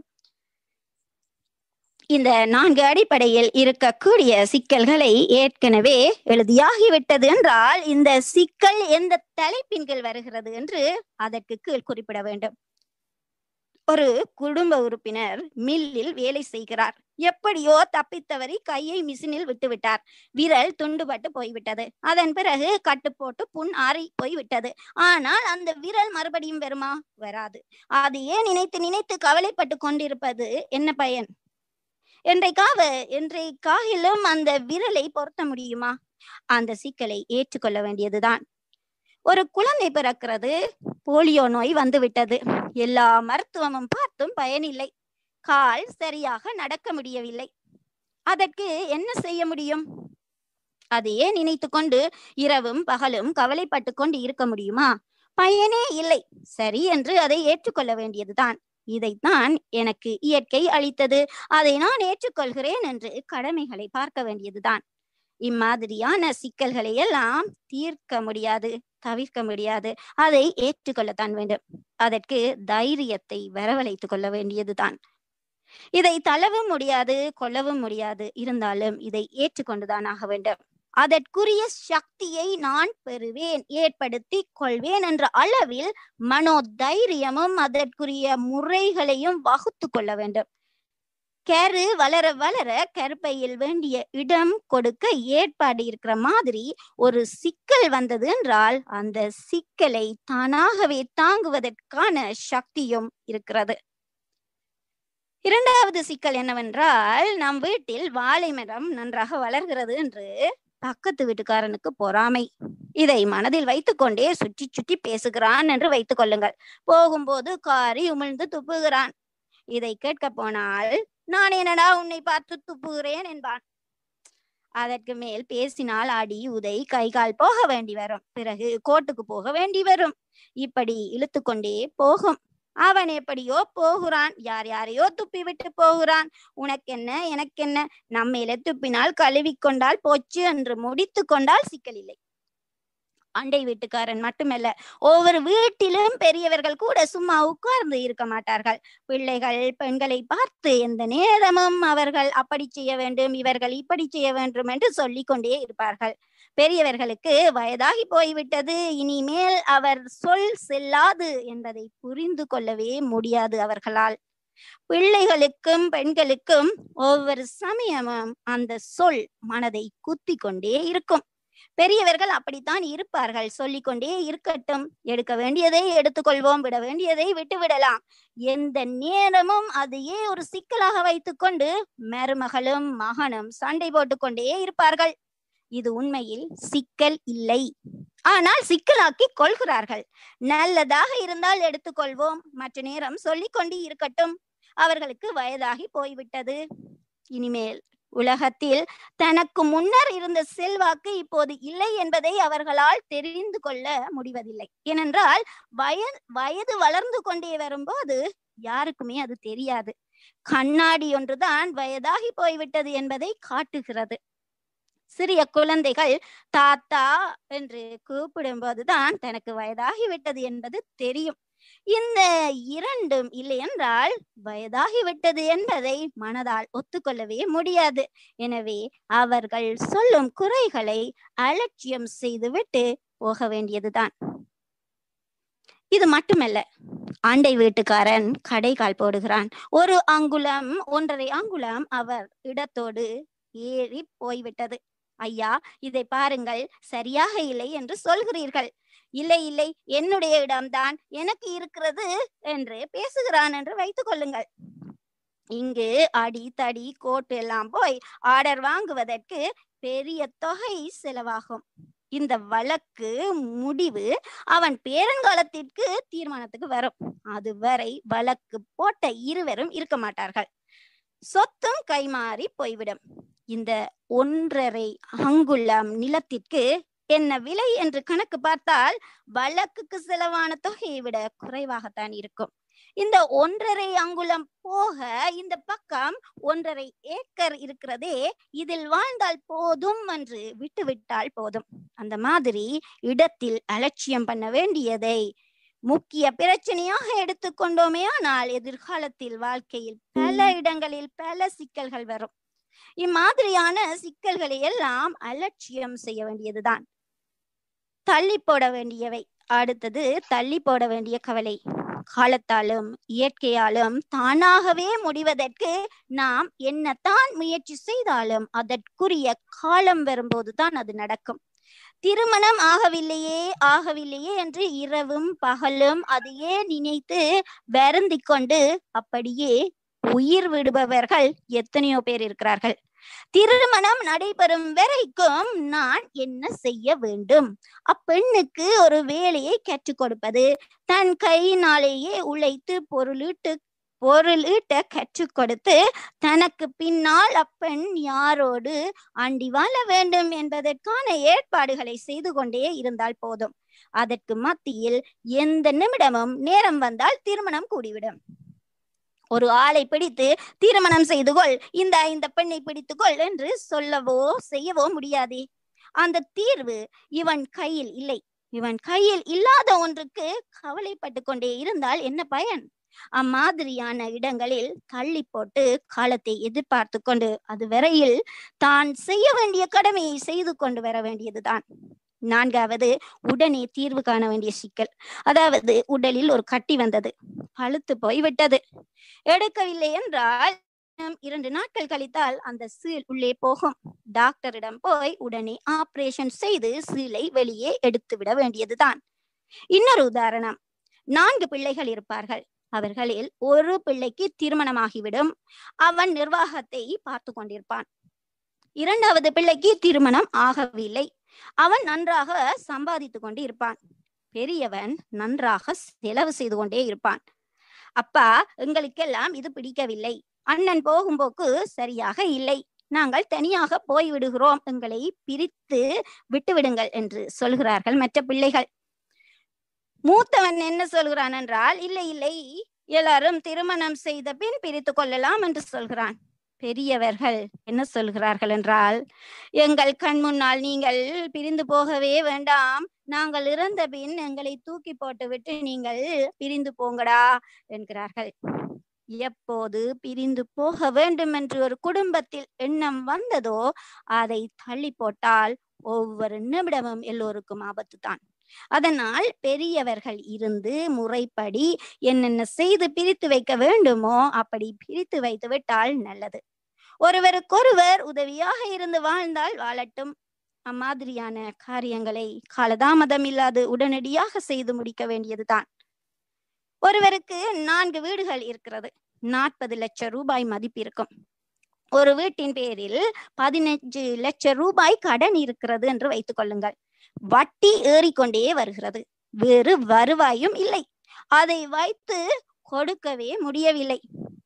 இந்த நான்கு அடிப்படையில் இருக்கக்கூடிய சிக்கல்களை ஏற்கனவே எழுதியாகிவிட்டது என்றால் இந்த சிக்கல் எந்த தலைப்பின் கீழ் வருகிறது என்று அதற்கு கீழ் குறிப்பிட வேண்டும் ஒரு குடும்ப உறுப்பினர் மில்லில் வேலை செய்கிறார் எப்படியோ தப்பித்தவரை கையை மிஷினில் விட்டுவிட்டார் விரல் துண்டுபட்டு போய்விட்டது அதன் பிறகு கட்டு போட்டு புண் ஆறி போய்விட்டது ஆனால் அந்த விரல் மறுபடியும் வருமா வராது அது ஏன் நினைத்து நினைத்து கவலைப்பட்டு கொண்டிருப்பது என்ன பயன் என்றைக்காவ என்றைக்காகிலும் அந்த விரலை பொருத்த முடியுமா அந்த சிக்கலை ஏற்றுக்கொள்ள வேண்டியதுதான் ஒரு குழந்தை பிறக்கிறது போலியோ நோய் வந்துவிட்டது எல்லா மருத்துவமும் பார்த்தும் பயனில்லை கால் சரியாக நடக்க முடியவில்லை அதற்கு என்ன செய்ய முடியும் அதையே நினைத்து கொண்டு இரவும் பகலும் கவலைப்பட்டு கொண்டு இருக்க முடியுமா பயனே இல்லை சரி என்று அதை ஏற்றுக்கொள்ள வேண்டியதுதான் இதைத்தான் எனக்கு இயற்கை அளித்தது அதை நான் ஏற்றுக்கொள்கிறேன் என்று கடமைகளை பார்க்க வேண்டியதுதான் இம்மாதிரியான சிக்கல்களை எல்லாம் தீர்க்க முடியாது தவிர்க்க முடியாது அதை ஏற்றுக்கொள்ளத்தான் வேண்டும் அதற்கு தைரியத்தை வரவழைத்துக் கொள்ள வேண்டியதுதான் இதை தளவும் முடியாது கொல்லவும் முடியாது இருந்தாலும் இதை ஏற்றுக்கொண்டுதான் ஆக வேண்டும் அதற்குரிய சக்தியை நான் பெறுவேன் ஏற்படுத்தி கொள்வேன் என்ற அளவில் மனோ தைரியமும் அதற்குரிய முறைகளையும் வகுத்து கொள்ள வேண்டும் கரு வளர வளர கருப்பையில் வேண்டிய இடம் கொடுக்க ஏற்பாடு இருக்கிற மாதிரி ஒரு சிக்கல் வந்தது என்றால் அந்த சிக்கலை தானாகவே தாங்குவதற்கான சக்தியும் இருக்கிறது இரண்டாவது சிக்கல் என்னவென்றால் நம் வீட்டில் வாழை மரம் நன்றாக வளர்கிறது என்று பக்கத்து வீட்டுக்காரனுக்கு பொறாமை இதை மனதில் வைத்துக்கொண்டே சுற்றி சுற்றி பேசுகிறான் என்று வைத்துக் கொள்ளுங்கள் போகும்போது காரி உமிழ்ந்து துப்புகிறான் இதை கேட்க போனால் நான் என்னடா உன்னை பார்த்து துப்புகிறேன் என்பான் அதற்கு மேல் பேசினால் அடி உதை கைகால் போக வேண்டி வரும் பிறகு கோட்டுக்கு போக வேண்டி வரும் இப்படி இழுத்து கொண்டே போகும் அவன் எப்படியோ போகிறான் யார் யாரையோ துப்பி விட்டு போகிறான் உனக்கென்ன எனக்கென்ன நம்மையில துப்பினால் கழுவி கொண்டால் போச்சு என்று முடித்து கொண்டால் சிக்கல் இல்லை அண்டை வீட்டுக்காரன் மட்டுமல்ல ஒவ்வொரு வீட்டிலும் பெரியவர்கள் கூட சும்மா உட்கார்ந்து இருக்க மாட்டார்கள் பிள்ளைகள் பெண்களை பார்த்து எந்த நேரமும் அவர்கள் அப்படி செய்ய வேண்டும் இவர்கள் இப்படி செய்ய வேண்டும் என்று சொல்லிக்கொண்டே இருப்பார்கள் பெரியவர்களுக்கு வயதாகி போய்விட்டது இனிமேல் அவர் சொல் செல்லாது என்பதை புரிந்து கொள்ளவே முடியாது அவர்களால் பிள்ளைகளுக்கும் பெண்களுக்கும் ஒவ்வொரு சமயமும் அந்த சொல் மனதை குத்தி கொண்டே இருக்கும் பெரியவர்கள் அப்படித்தான் இருப்பார்கள் சொல்லிக்கொண்டே இருக்கட்டும் எடுக்க வேண்டியதை எடுத்துக்கொள்வோம் விட வேண்டியதை விட்டு விடலாம் எந்த நேரமும் அதையே ஒரு சிக்கலாக வைத்துக்கொண்டு மருமகளும் மகனும் சண்டை போட்டுக்கொண்டே இருப்பார்கள் இது உண்மையில் சிக்கல் இல்லை ஆனால் சிக்கலாக்கி கொள்கிறார்கள் நல்லதாக இருந்தால் எடுத்துக்கொள்வோம் மற்ற நேரம் சொல்லிக்கொண்டு இருக்கட்டும் அவர்களுக்கு வயதாகி போய்விட்டது இனிமேல் உலகத்தில் தனக்கு முன்னர் இருந்த செல்வாக்கு இப்போது இல்லை என்பதை அவர்களால் தெரிந்து கொள்ள முடிவதில்லை ஏனென்றால் வயது வயது வளர்ந்து கொண்டே வரும்போது யாருக்குமே அது தெரியாது கண்ணாடி ஒன்றுதான் வயதாகி போய்விட்டது என்பதை காட்டுகிறது சிறிய குழந்தைகள் தாத்தா என்று கூப்பிடும் போதுதான் தனக்கு வயதாகிவிட்டது என்பது தெரியும் இந்த இரண்டும் இல்லை என்றால் வயதாகிவிட்டது என்பதை மனதால் ஒத்துக்கொள்ளவே முடியாது எனவே அவர்கள் சொல்லும் குறைகளை அலட்சியம் செய்துவிட்டு போக வேண்டியதுதான் இது மட்டுமல்ல ஆண்டை வீட்டுக்காரன் கால் போடுகிறான் ஒரு அங்குலம் ஒன்றரை அங்குலம் அவர் இடத்தோடு ஏறி போய்விட்டது ஐயா இதை பாருங்கள் சரியாக இல்லை என்று சொல்கிறீர்கள் இல்லை இல்லை என்னுடைய இடம்தான் எனக்கு இருக்கிறது என்று பேசுகிறான் என்று வைத்துக் கொள்ளுங்கள் இங்கு அடி தடி கோட்டு எல்லாம் போய் ஆர்டர் வாங்குவதற்கு பெரிய தொகை செலவாகும் இந்த வழக்கு முடிவு அவன் பேரங்காலத்திற்கு தீர்மானத்துக்கு வரும் அதுவரை வழக்கு போட்ட இருவரும் இருக்க மாட்டார்கள் சொத்தும் கைமாறி போய்விடும் இந்த ஒன்றரை அங்குள்ள நிலத்திற்கு என்ன விலை என்று கணக்கு பார்த்தால் வழக்குக்கு செலவான தொகையை விட குறைவாகத்தான் இருக்கும் இந்த ஒன்றரை அங்குலம் போக இந்த பக்கம் ஒன்றரை ஏக்கர் இருக்கிறதே இதில் வாழ்ந்தால் போதும் என்று விட்டுவிட்டால் போதும் அந்த மாதிரி இடத்தில் அலட்சியம் பண்ண வேண்டியதை முக்கிய பிரச்சனையாக எடுத்துக்கொண்டோமே ஆனால் எதிர்காலத்தில் வாழ்க்கையில் பல இடங்களில் பல சிக்கல்கள் வரும் இம்மாதிரியான சிக்கல்களை எல்லாம் அலட்சியம் செய்ய வேண்டியதுதான் தள்ளி போட வேண்டியவை அடுத்தது தள்ளி போட வேண்டிய கவலை காலத்தாலும் இயற்கையாலும் தானாகவே முடிவதற்கு நாம் என்னத்தான் முயற்சி செய்தாலும் அதற்குரிய காலம் வரும்போதுதான் அது நடக்கும் திருமணம் ஆகவில்லையே ஆகவில்லையே என்று இரவும் பகலும் அதையே நினைத்து வருந்திக் கொண்டு அப்படியே உயிர் விடுபவர்கள் எத்தனையோ பேர் இருக்கிறார்கள் திருமணம் நடைபெறும் வரைக்கும் நான் என்ன செய்ய வேண்டும் அப்பெண்ணுக்கு ஒரு வேலையை கற்றுக் கொடுப்பது தன் கையினாலேயே உழைத்து பொருளீட்டு பொருளீட்ட கற்றுக் கொடுத்து தனக்கு பின்னால் அப்பெண் யாரோடு அண்டி வாழ வேண்டும் என்பதற்கான ஏற்பாடுகளை செய்து கொண்டே இருந்தால் போதும் அதற்கு மத்தியில் எந்த நிமிடமும் நேரம் வந்தால் திருமணம் கூடிவிடும் ஒரு ஆளை பிடித்து திருமணம் செய்து கொள் இந்த இந்த பெண்ணை பிடித்துக்கொள் என்று சொல்லவோ செய்யவோ முடியாது அந்த தீர்வு இவன் கையில் இல்லை இவன் கையில் இல்லாத ஒன்றுக்கு கவலைப்பட்டு கொண்டே இருந்தால் என்ன பயன் அம்மாதிரியான இடங்களில் தள்ளி போட்டு காலத்தை எதிர்பார்த்து கொண்டு அது வரையில் தான் செய்ய வேண்டிய கடமையை செய்து கொண்டு வர வேண்டியதுதான் நான்காவது உடனே தீர்வு காண வேண்டிய சிக்கல் அதாவது உடலில் ஒரு கட்டி வந்தது பழுத்து போய் விட்டது எடுக்கவில்லை என்றால் இரண்டு நாட்கள் கழித்தால் அந்த சீல் உள்ளே போகும் டாக்டரிடம் போய் உடனே ஆபரேஷன் செய்து சீலை வெளியே எடுத்து விட வேண்டியதுதான் இன்னொரு உதாரணம் நான்கு பிள்ளைகள் இருப்பார்கள் அவர்களில் ஒரு பிள்ளைக்கு திருமணமாகிவிடும் அவன் நிர்வாகத்தை பார்த்து கொண்டிருப்பான் இரண்டாவது பிள்ளைக்கு திருமணம் ஆகவில்லை அவன் நன்றாக சம்பாதித்து கொண்டு இருப்பான் பெரியவன் நன்றாக செலவு செய்து கொண்டே இருப்பான் அப்பா எங்களுக்கெல்லாம் இது பிடிக்கவில்லை அண்ணன் போகும்போக்கு சரியாக இல்லை நாங்கள் தனியாக போய் விடுகிறோம் எங்களை பிரித்து விட்டுவிடுங்கள் என்று சொல்கிறார்கள் மற்ற பிள்ளைகள் மூத்தவன் என்ன சொல்கிறான் என்றால் இல்லை இல்லை எல்லாரும் திருமணம் செய்த பின் பிரித்து கொள்ளலாம் என்று சொல்கிறான் பெரியவர்கள் என்ன சொல்கிறார்கள் என்றால் எங்கள் கண் முன்னால் நீங்கள் பிரிந்து போகவே வேண்டாம் நாங்கள் இறந்த பின் எங்களை தூக்கி போட்டுவிட்டு நீங்கள் பிரிந்து போங்கடா என்கிறார்கள் எப்போது பிரிந்து போக வேண்டும் என்று ஒரு குடும்பத்தில் எண்ணம் வந்ததோ அதை தள்ளி போட்டால் ஒவ்வொரு நிமிடமும் எல்லோருக்கும் ஆபத்து தான் அதனால் பெரியவர்கள் இருந்து முறைப்படி என்னென்ன செய்து பிரித்து வைக்க வேண்டுமோ அப்படி பிரித்து வைத்து விட்டால் நல்லது ஒருவருக்கொருவர் உதவியாக இருந்து வாழ்ந்தால் வாழட்டும் அம்மாதிரியான காரியங்களை காலதாமதம் இல்லாது உடனடியாக செய்து முடிக்க வேண்டியதுதான் ஒருவருக்கு நான்கு வீடுகள் இருக்கிறது நாற்பது லட்சம் ரூபாய் மதிப்பு இருக்கும் ஒரு வீட்டின் பேரில் பதினஞ்சு லட்சம் ரூபாய் கடன் இருக்கிறது என்று வைத்துக் கொள்ளுங்கள் வட்டி ஏறிக்கொண்டே வருகிறது வேறு வருவாயும் இல்லை அதை வைத்து கொடுக்கவே முடியவில்லை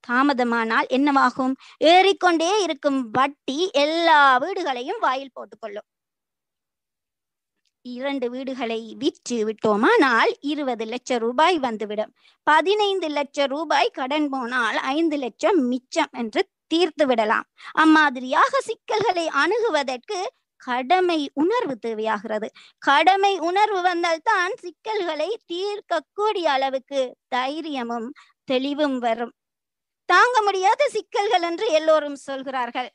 தாமதமானால் என்னவாகும் ஏறிக்கொண்டே இருக்கும் வட்டி எல்லா வீடுகளையும் வாயில் போட்டுக்கொள்ளும் இரண்டு வீடுகளை விற்று விட்டோமானால் இருபது லட்சம் ரூபாய் வந்துவிடும் பதினைந்து லட்சம் ரூபாய் கடன் போனால் ஐந்து லட்சம் மிச்சம் என்று தீர்த்து விடலாம் அம்மாதிரியாக சிக்கல்களை அணுகுவதற்கு கடமை உணர்வு தேவையாகிறது கடமை உணர்வு வந்தால் தான் சிக்கல்களை தீர்க்கக்கூடிய அளவுக்கு தைரியமும் தெளிவும் வரும் தாங்க முடியாத சிக்கல்கள் என்று எல்லோரும் சொல்கிறார்கள்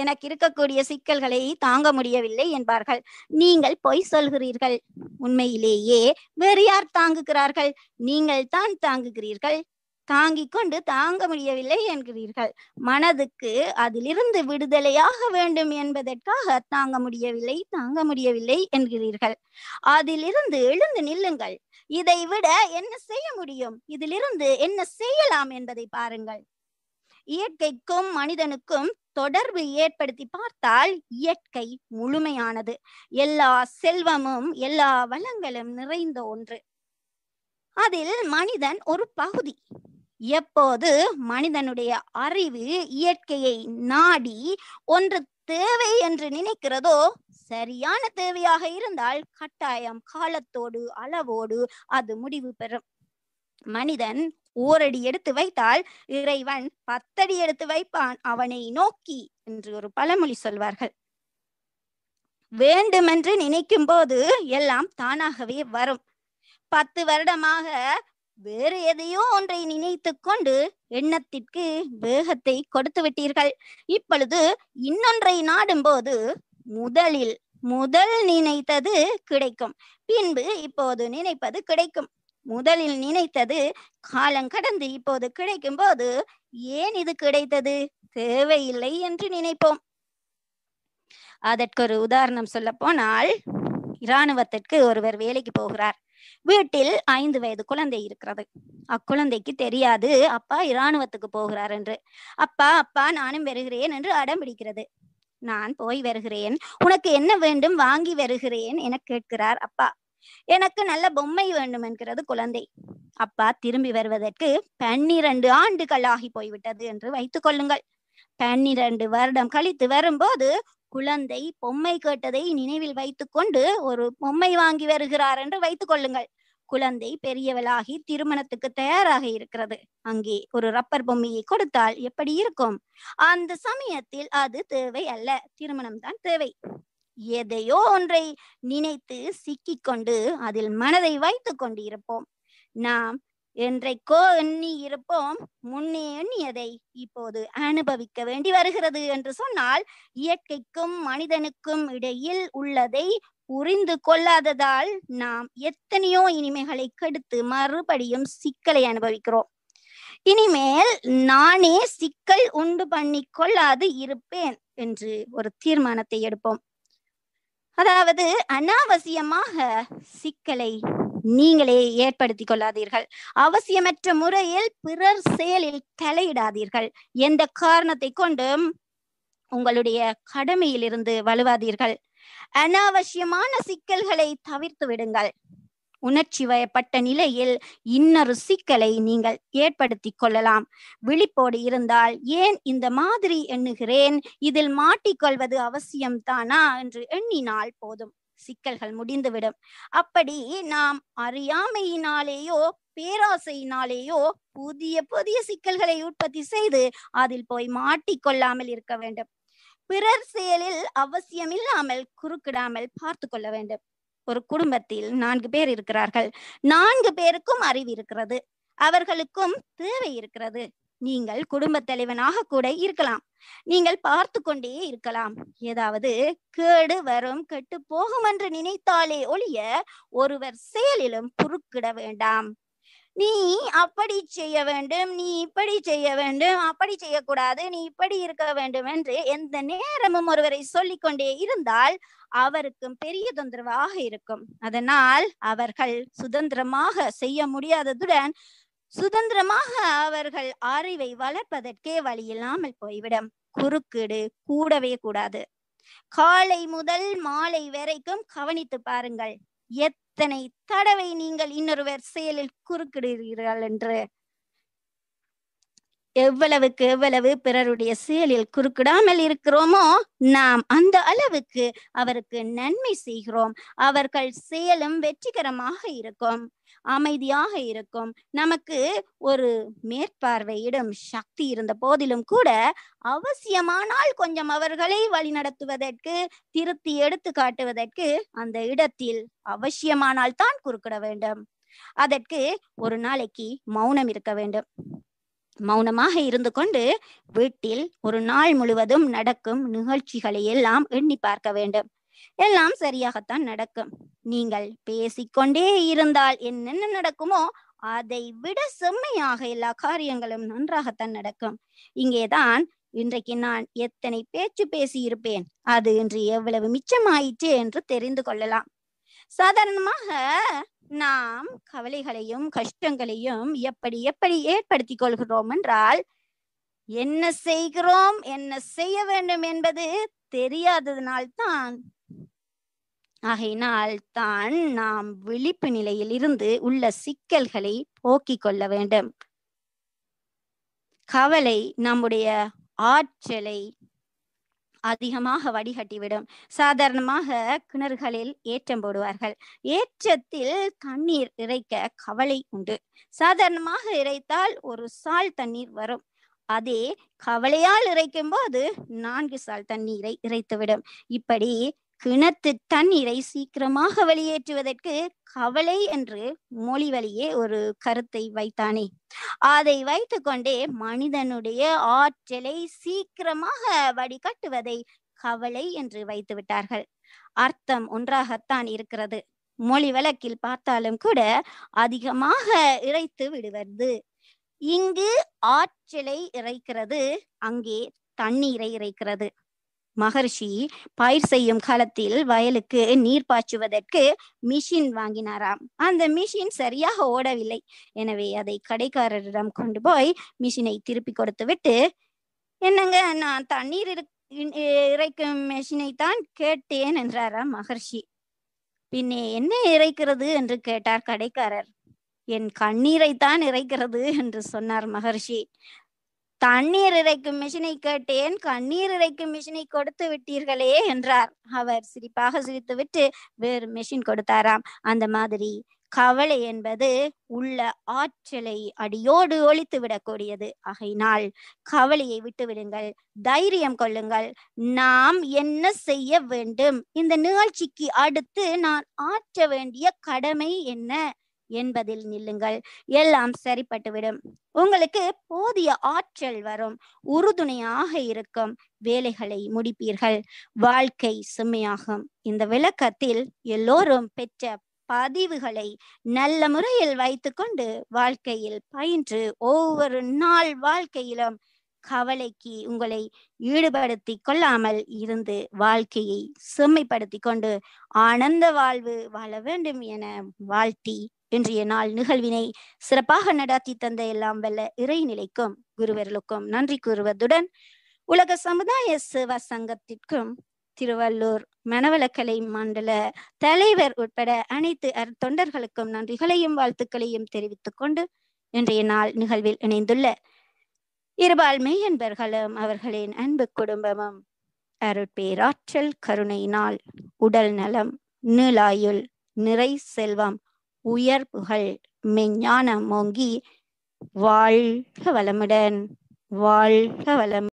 எனக்கு இருக்கக்கூடிய சிக்கல்களை தாங்க முடியவில்லை என்பார்கள் நீங்கள் பொய் சொல்கிறீர்கள் உண்மையிலேயே வேறு யார் தாங்குகிறார்கள் நீங்கள் தான் தாங்குகிறீர்கள் தாங்கி கொண்டு தாங்க முடியவில்லை என்கிறீர்கள் மனதுக்கு அதிலிருந்து விடுதலையாக வேண்டும் என்பதற்காக தாங்க முடியவில்லை தாங்க முடியவில்லை என்கிறீர்கள் அதிலிருந்து எழுந்து நில்லுங்கள் இதை விட என்ன செய்ய முடியும் இதிலிருந்து என்ன செய்யலாம் என்பதை பாருங்கள் இயற்கைக்கும் மனிதனுக்கும் தொடர்பு ஏற்படுத்தி பார்த்தால் இயற்கை முழுமையானது எல்லா செல்வமும் எல்லா வளங்களும் நிறைந்த ஒன்று அதில் மனிதன் ஒரு பகுதி எப்போது மனிதனுடைய அறிவு இயற்கையை நாடி ஒன்று தேவை என்று நினைக்கிறதோ சரியான தேவையாக இருந்தால் கட்டாயம் காலத்தோடு அளவோடு அது முடிவு பெறும் மனிதன் ஓரடி எடுத்து வைத்தால் இறைவன் பத்தடி எடுத்து வைப்பான் அவனை நோக்கி என்று ஒரு பழமொழி சொல்வார்கள் வேண்டுமென்று நினைக்கும் போது எல்லாம் தானாகவே வரும் பத்து வருடமாக வேறு எதையோ ஒன்றை நினைத்து கொண்டு எண்ணத்திற்கு வேகத்தை கொடுத்து விட்டீர்கள் இப்பொழுது இன்னொன்றை நாடும் போது முதலில் முதல் நினைத்தது கிடைக்கும் பின்பு இப்போது நினைப்பது கிடைக்கும் முதலில் நினைத்தது காலம் கடந்து இப்போது கிடைக்கும் போது ஏன் இது கிடைத்தது தேவையில்லை என்று நினைப்போம் அதற்கு ஒரு உதாரணம் சொல்ல போனால் இராணுவத்திற்கு ஒருவர் வேலைக்கு போகிறார் வீட்டில் ஐந்து வயது குழந்தை இருக்கிறது அக்குழந்தைக்கு தெரியாது அப்பா இராணுவத்துக்கு போகிறார் என்று அப்பா அப்பா நானும் வருகிறேன் என்று அடம் பிடிக்கிறது நான் போய் வருகிறேன் உனக்கு என்ன வேண்டும் வாங்கி வருகிறேன் என கேட்கிறார் அப்பா எனக்கு நல்ல பொம்மை வேண்டும் என்கிறது குழந்தை அப்பா திரும்பி வருவதற்கு பன்னிரண்டு ஆண்டுகள் ஆகி போய்விட்டது என்று வைத்துக் கொள்ளுங்கள் பன்னிரண்டு வருடம் கழித்து வரும்போது குழந்தை பொம்மை கேட்டதை நினைவில் வைத்துக்கொண்டு ஒரு பொம்மை வாங்கி வருகிறார் என்று வைத்துக் கொள்ளுங்கள் குழந்தை பெரியவளாகி திருமணத்துக்கு தயாராக இருக்கிறது அங்கே ஒரு ரப்பர் பொம்மையை கொடுத்தால் எப்படி இருக்கும் அந்த சமயத்தில் அது தேவை அல்ல திருமணம் தான் தேவை எதையோ ஒன்றை நினைத்து கொண்டு அதில் மனதை வைத்து கொண்டு இருப்போம் நாம் என்றைக்கோ எண்ணி இருப்போம் முன்னே எண்ணியதை இப்போது அனுபவிக்க வேண்டி வருகிறது என்று சொன்னால் இயற்கைக்கும் மனிதனுக்கும் இடையில் உள்ளதை புரிந்து கொள்ளாததால் நாம் எத்தனையோ இனிமைகளை கெடுத்து மறுபடியும் சிக்கலை அனுபவிக்கிறோம் இனிமேல் நானே சிக்கல் உண்டு பண்ணி கொள்ளாது இருப்பேன் என்று ஒரு தீர்மானத்தை எடுப்போம் அதாவது அனாவசியமாக சிக்கலை நீங்களே ஏற்படுத்தி கொள்ளாதீர்கள் அவசியமற்ற முறையில் பிறர் செயலில் தலையிடாதீர்கள் எந்த காரணத்தை கொண்டும் உங்களுடைய கடமையிலிருந்து வலுவாதீர்கள் அனாவசியமான சிக்கல்களை தவிர்த்து விடுங்கள் உணர்ச்சி வயப்பட்ட நிலையில் இன்னொரு சிக்கலை நீங்கள் ஏற்படுத்தி கொள்ளலாம் விழிப்போடு இருந்தால் ஏன் இந்த மாதிரி எண்ணுகிறேன் இதில் மாட்டிக்கொள்வது அவசியம் தானா என்று எண்ணினால் போதும் சிக்கல்கள் முடிந்துவிடும் அப்படி நாம் அறியாமையினாலேயோ பேராசையினாலேயோ புதிய புதிய சிக்கல்களை உற்பத்தி செய்து அதில் போய் மாட்டிக்கொள்ளாமல் இருக்க வேண்டும் பிறர் செயலில் அவசியமில்லாமல் குறுக்கிடாமல் பார்த்து கொள்ள வேண்டும் ஒரு குடும்பத்தில் நான்கு பேர் இருக்கிறார்கள் நான்கு பேருக்கும் அறிவு இருக்கிறது அவர்களுக்கும் தேவை இருக்கிறது நீங்கள் குடும்பத் தலைவனாக கூட இருக்கலாம் நீங்கள் பார்த்து கொண்டே இருக்கலாம் ஏதாவது கேடு வரும் கெட்டு போகும் என்று நினைத்தாலே ஒழிய ஒருவர் செயலிலும் குறுக்கிட வேண்டாம் நீ அப்படி செய்ய வேண்டும் நீ இப்படி செய்ய வேண்டும் அப்படி செய்யக்கூடாது நீ இப்படி இருக்க வேண்டும் என்று எந்த நேரமும் ஒருவரை சொல்லிக்கொண்டே இருந்தால் அவருக்கும் பெரிய தொந்தரவாக இருக்கும் அதனால் அவர்கள் சுதந்திரமாக செய்ய முடியாததுடன் சுதந்திரமாக அவர்கள் அறிவை வளர்ப்பதற்கே வழி இல்லாமல் போய்விடும் குறுக்கீடு கூடவே கூடாது காலை முதல் மாலை வரைக்கும் கவனித்து பாருங்கள் எத்தனை தடவை நீங்கள் இன்னொருவர் செயலில் குறுக்கிடுகிறீர்கள் என்று எவ்வளவுக்கு எவ்வளவு பிறருடைய செயலில் குறுக்கிடாமல் இருக்கிறோமோ நாம் அந்த அளவுக்கு அவருக்கு நன்மை செய்கிறோம் அவர்கள் செயலும் வெற்றிகரமாக இருக்கும் அமைதியாக இருக்கும் நமக்கு ஒரு மேற்பார்வையிடும் சக்தி இருந்த போதிலும் கூட அவசியமானால் கொஞ்சம் அவர்களை வழிநடத்துவதற்கு திருத்தி எடுத்து காட்டுவதற்கு அந்த இடத்தில் அவசியமானால் தான் குறுக்கிட வேண்டும் அதற்கு ஒரு நாளைக்கு மௌனம் இருக்க வேண்டும் மௌனமாக இருந்து கொண்டு வீட்டில் ஒரு நாள் முழுவதும் நடக்கும் நிகழ்ச்சிகளை எல்லாம் எண்ணி பார்க்க வேண்டும் எல்லாம் சரியாகத்தான் நடக்கும் நீங்கள் பேசிக்கொண்டே இருந்தால் என்னென்ன நடக்குமோ அதை விட செம்மையாக எல்லா காரியங்களும் நன்றாகத்தான் நடக்கும் இங்கேதான் இன்றைக்கு நான் எத்தனை பேச்சு பேசி இருப்பேன் அது இன்று எவ்வளவு மிச்சமாயிற்று என்று தெரிந்து கொள்ளலாம் சாதாரணமாக நாம் கவலைகளையும் கஷ்டங்களையும் எப்படி எப்படி ஏற்படுத்திக் கொள்கிறோம் என்றால் என்ன செய்கிறோம் என்ன செய்ய வேண்டும் என்பது தெரியாததுனால்தான் ஆகையினால் தான் நாம் விழிப்பு நிலையில் இருந்து உள்ள சிக்கல்களை போக்கிக் கொள்ள வேண்டும் கவலை நம்முடைய ஆற்றலை அதிகமாக வடிகட்டிவிடும் சாதாரணமாக கிணறுகளில் ஏற்றம் போடுவார்கள் ஏற்றத்தில் தண்ணீர் இறைக்க கவலை உண்டு சாதாரணமாக இறைத்தால் ஒரு சால் தண்ணீர் வரும் அதே கவலையால் இறைக்கும் போது நான்கு சால் தண்ணீரை இறைத்துவிடும் இப்படி கிணத்து தண்ணீரை சீக்கிரமாக வெளியேற்றுவதற்கு கவலை என்று மொழி வழியே ஒரு கருத்தை வைத்தானே அதை வைத்து கொண்டே மனிதனுடைய ஆற்றலை சீக்கிரமாக வடிகட்டுவதை கவலை என்று வைத்து விட்டார்கள் அர்த்தம் ஒன்றாகத்தான் இருக்கிறது மொழி வழக்கில் பார்த்தாலும் கூட அதிகமாக இறைத்து விடுவது இங்கு ஆற்றலை இறைக்கிறது அங்கே தண்ணீரை இறைக்கிறது மகர்ஷி பயிர் செய்யும் காலத்தில் வயலுக்கு நீர் பாய்ச்சுவதற்கு மிஷின் வாங்கினாராம் அந்த மிஷின் சரியாக ஓடவில்லை எனவே அதை கடைக்காரரிடம் கொண்டு போய் மிஷினை திருப்பி கொடுத்து விட்டு என்னங்க நான் தண்ணீர் இறைக்கும் மிஷினை தான் கேட்டேன் என்றாராம் மகர்ஷி பின்னே என்ன இறைக்கிறது என்று கேட்டார் கடைக்காரர் என் கண்ணீரைத்தான் இறைக்கிறது என்று சொன்னார் மகர்ஷி தண்ணீர் இறைக்கும் மிஷினை கேட்டேன் கண்ணீர் இறைக்கும் மிஷினை கொடுத்து விட்டீர்களே என்றார் அவர் சிரிப்பாக சிரித்துவிட்டு வேறு மிஷின் கொடுத்தாராம் அந்த மாதிரி கவலை என்பது உள்ள ஆற்றலை அடியோடு ஒழித்து விடக்கூடியது ஆகையினால் கவலையை விட்டுவிடுங்கள் தைரியம் கொள்ளுங்கள் நாம் என்ன செய்ய வேண்டும் இந்த நிகழ்ச்சிக்கு அடுத்து நான் ஆற்ற வேண்டிய கடமை என்ன என்பதில் நில்லுங்கள் எல்லாம் சரிப்பட்டுவிடும் உங்களுக்கு போதிய ஆற்றல் வரும் உறுதுணையாக இருக்கும் வேலைகளை முடிப்பீர்கள் வாழ்க்கை செம்மையாகும் இந்த விளக்கத்தில் எல்லோரும் பெற்ற பதிவுகளை நல்ல முறையில் வைத்துக்கொண்டு வாழ்க்கையில் பயின்று ஒவ்வொரு நாள் வாழ்க்கையிலும் கவலைக்கு உங்களை ஈடுபடுத்தி கொள்ளாமல் இருந்து வாழ்க்கையை செம்மைப்படுத்தி கொண்டு ஆனந்த வாழ்வு வாழ வேண்டும் என வாழ்த்தி இன்றைய நாள் நிகழ்வினை சிறப்பாக நடாத்தி தந்த எல்லாம் வல்ல இறைநிலைக்கும் குருவர்களுக்கும் நன்றி கூறுவதுடன் உலக சமுதாய சேவா சங்கத்திற்கும் திருவள்ளூர் மனவளக்கலை மண்டல தலைவர் உட்பட அனைத்து தொண்டர்களுக்கும் நன்றிகளையும் வாழ்த்துக்களையும் தெரிவித்துக் கொண்டு இன்றைய நாள் நிகழ்வில் இணைந்துள்ள இருபால் மெய்யன்பர்களும் அவர்களின் அன்பு குடும்பமும் அருட்பேராற்றல் கருணையினால் உடல் நலம் நீளாயுள் நிறை செல்வம் உயர் புகழ் மெஞ்ஞானம் மோங்கி வாழ்க வளமுடன் வாழ்க வளம்